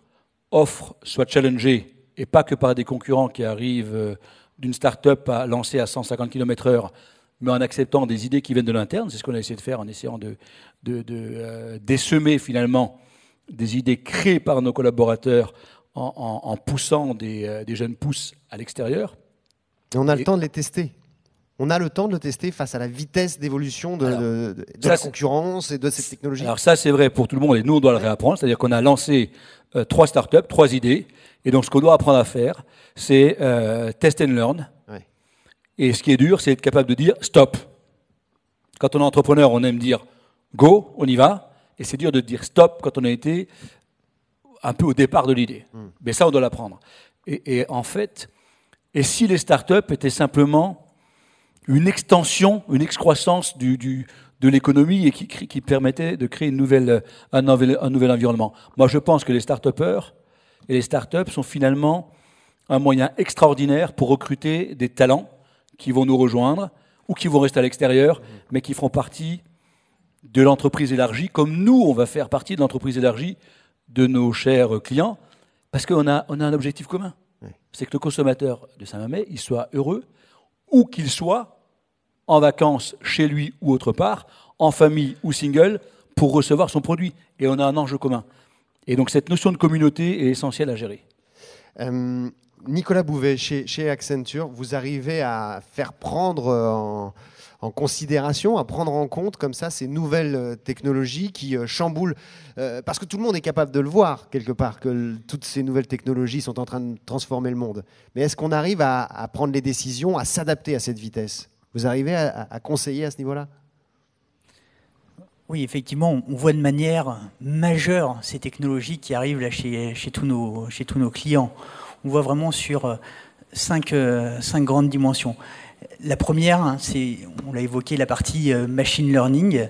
offre soit challengée et pas que par des concurrents qui arrivent euh, d'une start-up à lancer à 150 km/h mais en acceptant des idées qui viennent de l'interne. C'est ce qu'on a essayé de faire en essayant de, de, de euh, finalement des idées créées par nos collaborateurs en, en, poussant des, euh, des, jeunes pousses à l'extérieur. Et on a le temps de les tester on a le temps de le tester face à la vitesse d'évolution de, de, la concurrence et de cette technologie. Alors ça, c'est vrai pour tout le monde et nous, on doit le réapprendre. C'est-à-dire qu'on a lancé euh, trois startups, trois idées. Et donc, ce qu'on doit apprendre à faire, c'est test and learn. Et ce qui est dur, c'est être capable de dire stop. Quand on est entrepreneur, on aime dire go, on y va. Et c'est dur de dire stop quand on a été un peu au départ de l'idée. Hmm. Mais ça, on doit l'apprendre. Et, en fait, et si les startups étaient simplement une extension, une excroissance du, de l'économie et qui, permettait de créer une nouvelle, un, nouvel, environnement. Moi, je pense que les start et les startups sont finalement un moyen extraordinaire pour recruter des talents qui vont nous rejoindre ou qui vont rester à l'extérieur, mais qui feront partie de l'entreprise élargie, comme nous, on va faire partie de l'entreprise élargie de nos chers clients, parce qu'on a, on a un objectif commun. C'est que le consommateur de Saint-Mamet, il soit heureux, où qu'il soit, en vacances, chez lui ou autre part, en famille ou single, pour recevoir son produit. Et on a un enjeu commun. Et donc cette notion de communauté est essentielle à gérer. Euh, Nicolas Bouvet, chez, Accenture, vous arrivez à faire prendre euh, en, considération, à prendre en compte comme ça ces nouvelles euh, technologies qui euh, chamboulent, parce que tout le monde est capable de le voir quelque part, que toutes ces nouvelles technologies sont en train de transformer le monde. Mais est-ce qu'on arrive à, prendre les décisions, à s'adapter à cette vitesse Vous arrivez à, conseiller à ce niveau-là oui, effectivement, on voit de manière majeure ces technologies qui arrivent là chez tous nos clients on voit vraiment sur euh, euh, cinq, grandes dimensions. La première, hein, c'est, on l'a évoqué, la partie euh, machine learning,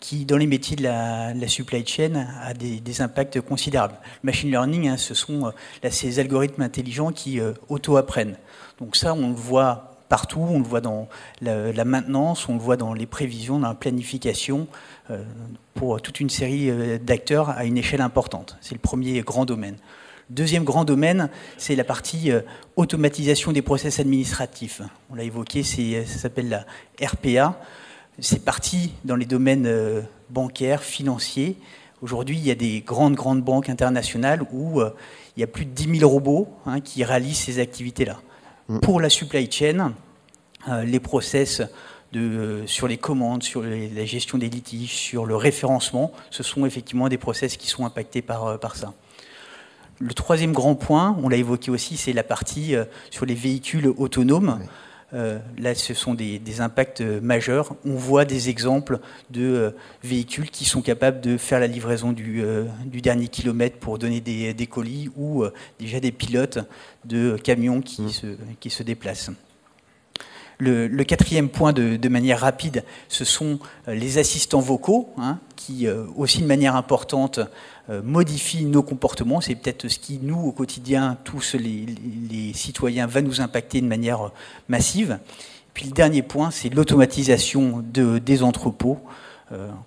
qui, dans les métiers de la, supply chain, a des, impacts considérables. machine learning, hein, ce sont ces algorithmes intelligents qui auto-apprennent. Donc ça, on le voit partout, on le voit dans la, maintenance, on le voit dans les prévisions, dans la planification, pour toute une série d'acteurs à une échelle importante. C'est le premier grand domaine. Deuxième grand domaine, c'est la partie euh, automatisation des process administratifs. On l'a évoqué, euh, ça s'appelle la RPA. C'est parti dans les domaines euh, bancaires, financiers. Aujourd'hui, il y a des grandes, grandes banques internationales où il y a plus de 10 000 robots hein, qui réalisent ces activités-là. Mm. Pour la supply chain, les process sur les commandes, sur la gestion des litiges, sur le référencement, ce sont effectivement des process qui sont impactés par, par ça le troisième grand point, on l'a évoqué aussi, c'est la partie euh, sur les véhicules autonomes. Euh, là, ce sont des, impacts euh, majeurs. On voit des exemples de véhicules qui sont capables de faire la livraison du, dernier kilomètre pour donner des, colis ou déjà des pilotes de camions qui mm. se déplacent. Le, quatrième point, de, manière rapide, ce sont euh, les assistants vocaux, hein, qui euh, aussi de manière importante euh, modifient nos comportements. C'est peut-être ce qui, nous, au quotidien, tous les, citoyens, va nous impacter de manière massive. Puis le dernier point, c'est l'automatisation de, des entrepôts,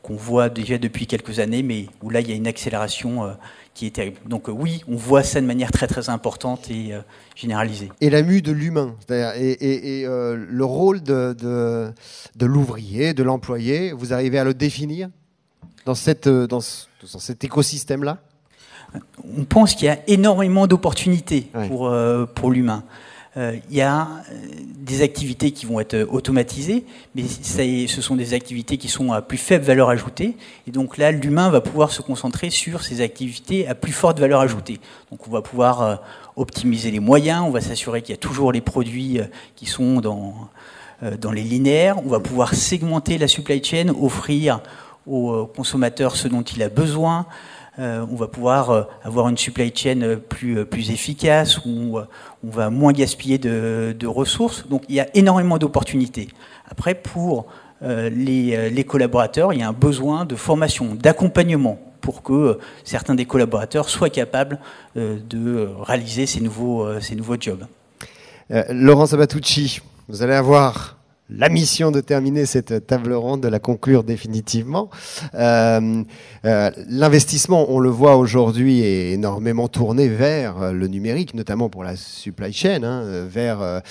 qu'on voit déjà depuis quelques années, mais où là, il y a une accélération qui Donc euh, oui, on voit ça de manière très très importante et euh, généralisée. Et la mue de l'humain, et, euh, le rôle de, l'ouvrier, de l'employé, vous arrivez à le définir dans, cet écosystème-là On pense qu'il y a énormément d'opportunités pour l'humain. Euh, il y a euh, des activités qui vont être euh, automatisées, mais ce sont des activités qui sont à plus faible valeur ajoutée. Et donc là, l'humain va pouvoir se concentrer sur ces activités à plus forte valeur ajoutée. Donc on va pouvoir optimiser les moyens, on va s'assurer qu'il y a toujours les produits qui sont dans, les linéaires, on va pouvoir segmenter la supply chain, offrir au consommateur ce dont il a besoin, euh, on va pouvoir euh, avoir une supply chain euh, plus, efficace, on va moins gaspiller de, ressources. Donc il y a énormément d'opportunités. Après, pour les, collaborateurs, il y a un besoin de formation, d'accompagnement pour que certains des collaborateurs soient capables de réaliser ces nouveaux, jobs. Laurent Sabatucci, vous allez avoir la mission de terminer cette table ronde, de la conclure définitivement. Euh, euh, l'investissement, on le voit aujourd'hui, est énormément tourné vers euh, le numérique, notamment pour la supply chain, hein, vers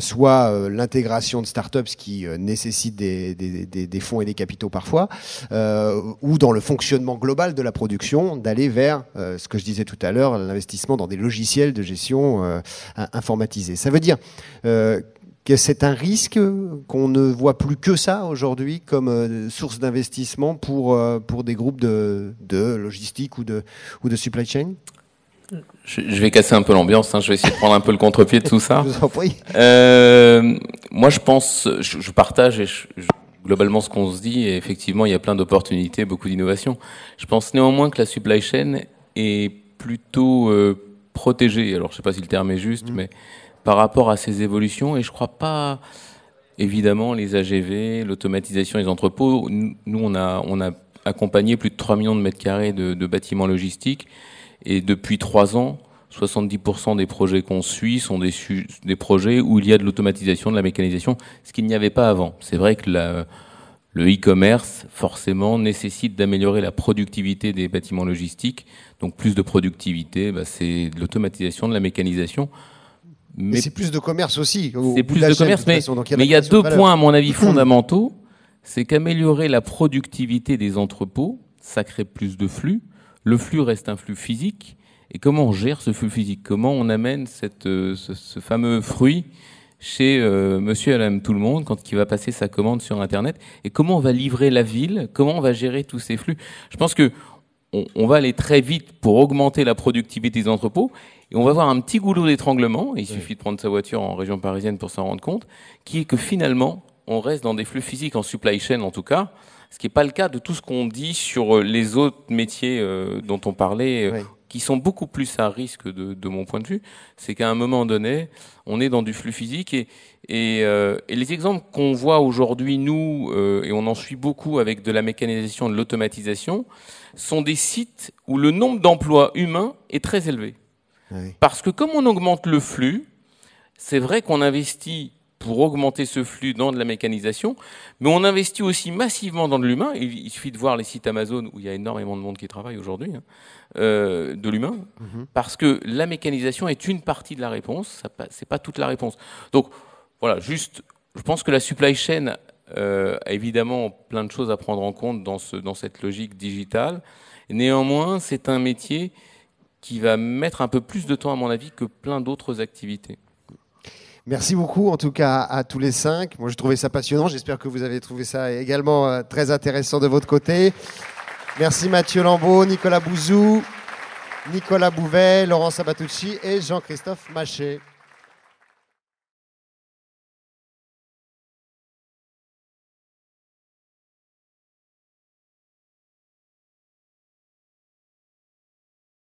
soit l'intégration de startups qui nécessitent des, fonds et des capitaux parfois, ou dans le fonctionnement global de la production, d'aller vers ce que je disais tout à l'heure, l'investissement dans des logiciels de gestion informatisés. Ça veut dire que c'est un risque qu'on ne voit plus que ça aujourd'hui comme euh, source d'investissement pour, euh, pour des groupes de, de logistique ou de, ou de supply chain je vais casser un peu l'ambiance, hein. je vais essayer de prendre un peu le contre-pied de tout ça. (laughs) Euh, moi, je pense, je, partage et globalement ce qu'on se dit, et effectivement, il y a plein d'opportunités, beaucoup d'innovations. Je pense néanmoins que la supply chain est plutôt euh, protégée. Alors, je ne sais pas si le terme est juste, mmh. mais par rapport à ces évolutions. Et je ne crois pas, évidemment, les AGV, l'automatisation des entrepôts. Nous, on a, on a accompagné plus de 3 millions de mètres carrés de, bâtiments logistiques. Et depuis 3 ans, 70% des projets qu'on suit sont des, des, projets où il y a de l'automatisation, de la mécanisation, ce qu'il n'y avait pas avant. C'est vrai que la, le e-commerce, forcément, nécessite d'améliorer la productivité des bâtiments logistiques. Donc plus de productivité, bah, c'est de l'automatisation, de la mécanisation. Mais c'est plus de commerce aussi. C'est plus de, commerce, mais il y, a, deux points, à mon avis, (clears throat) fondamentaux. C'est qu'améliorer la productivité des entrepôts, ça crée plus de flux. Le flux reste un flux physique. Et comment on gère ce flux physique Comment on amène cette, euh, ce, fameux fruit chez euh, monsieur tout le monde quand il va passer sa commande sur Internet Et comment on va livrer la ville Comment on va gérer tous ces flux Je pense que on, va aller très vite pour augmenter la productivité des entrepôts. Et on va avoir un petit goulot d'étranglement, il suffit de prendre sa voiture en région parisienne pour s'en rendre compte, qui est que finalement, on reste dans des flux physiques en supply chain en tout cas, ce qui n'est pas le cas de tout ce qu'on dit sur euh, les autres métiers euh, dont on parlait, euh, qui sont beaucoup plus à risque de, mon point de vue, c'est qu'à un moment donné, on est dans du flux physique et, euh, les exemples qu'on voit aujourd'hui, nous, euh, et on en suit beaucoup avec de la mécanisation, de l'automatisation, sont des sites où le nombre d'emplois humains est très élevé. Parce que comme on augmente le flux, c'est vrai qu'on investit pour augmenter ce flux dans de la mécanisation, mais on investit aussi massivement dans de l'humain. Il, suffit de voir les sites Amazon où il y a énormément de monde qui travaille aujourd'hui, hein, euh, de l'humain, mhm. parce que la mécanisation est une partie de la réponse, ce n'est pas toute la réponse. Donc voilà, juste, je pense que la supply chain euh, a évidemment plein de choses à prendre en compte dans, ce, dans cette logique digitale. Néanmoins, c'est un métier qui va mettre un peu plus de temps, à mon avis, que plein d'autres activités. Merci beaucoup en tout cas à tous les cinq. Moi j'ai trouvé ça passionnant, j'espère que vous avez trouvé ça également euh, très intéressant de votre côté. Merci Mathieu Lambeau, Nicolas Bouzou, Nicolas Bouvet, Laurent Sabatucci et Jean-Christophe Maché.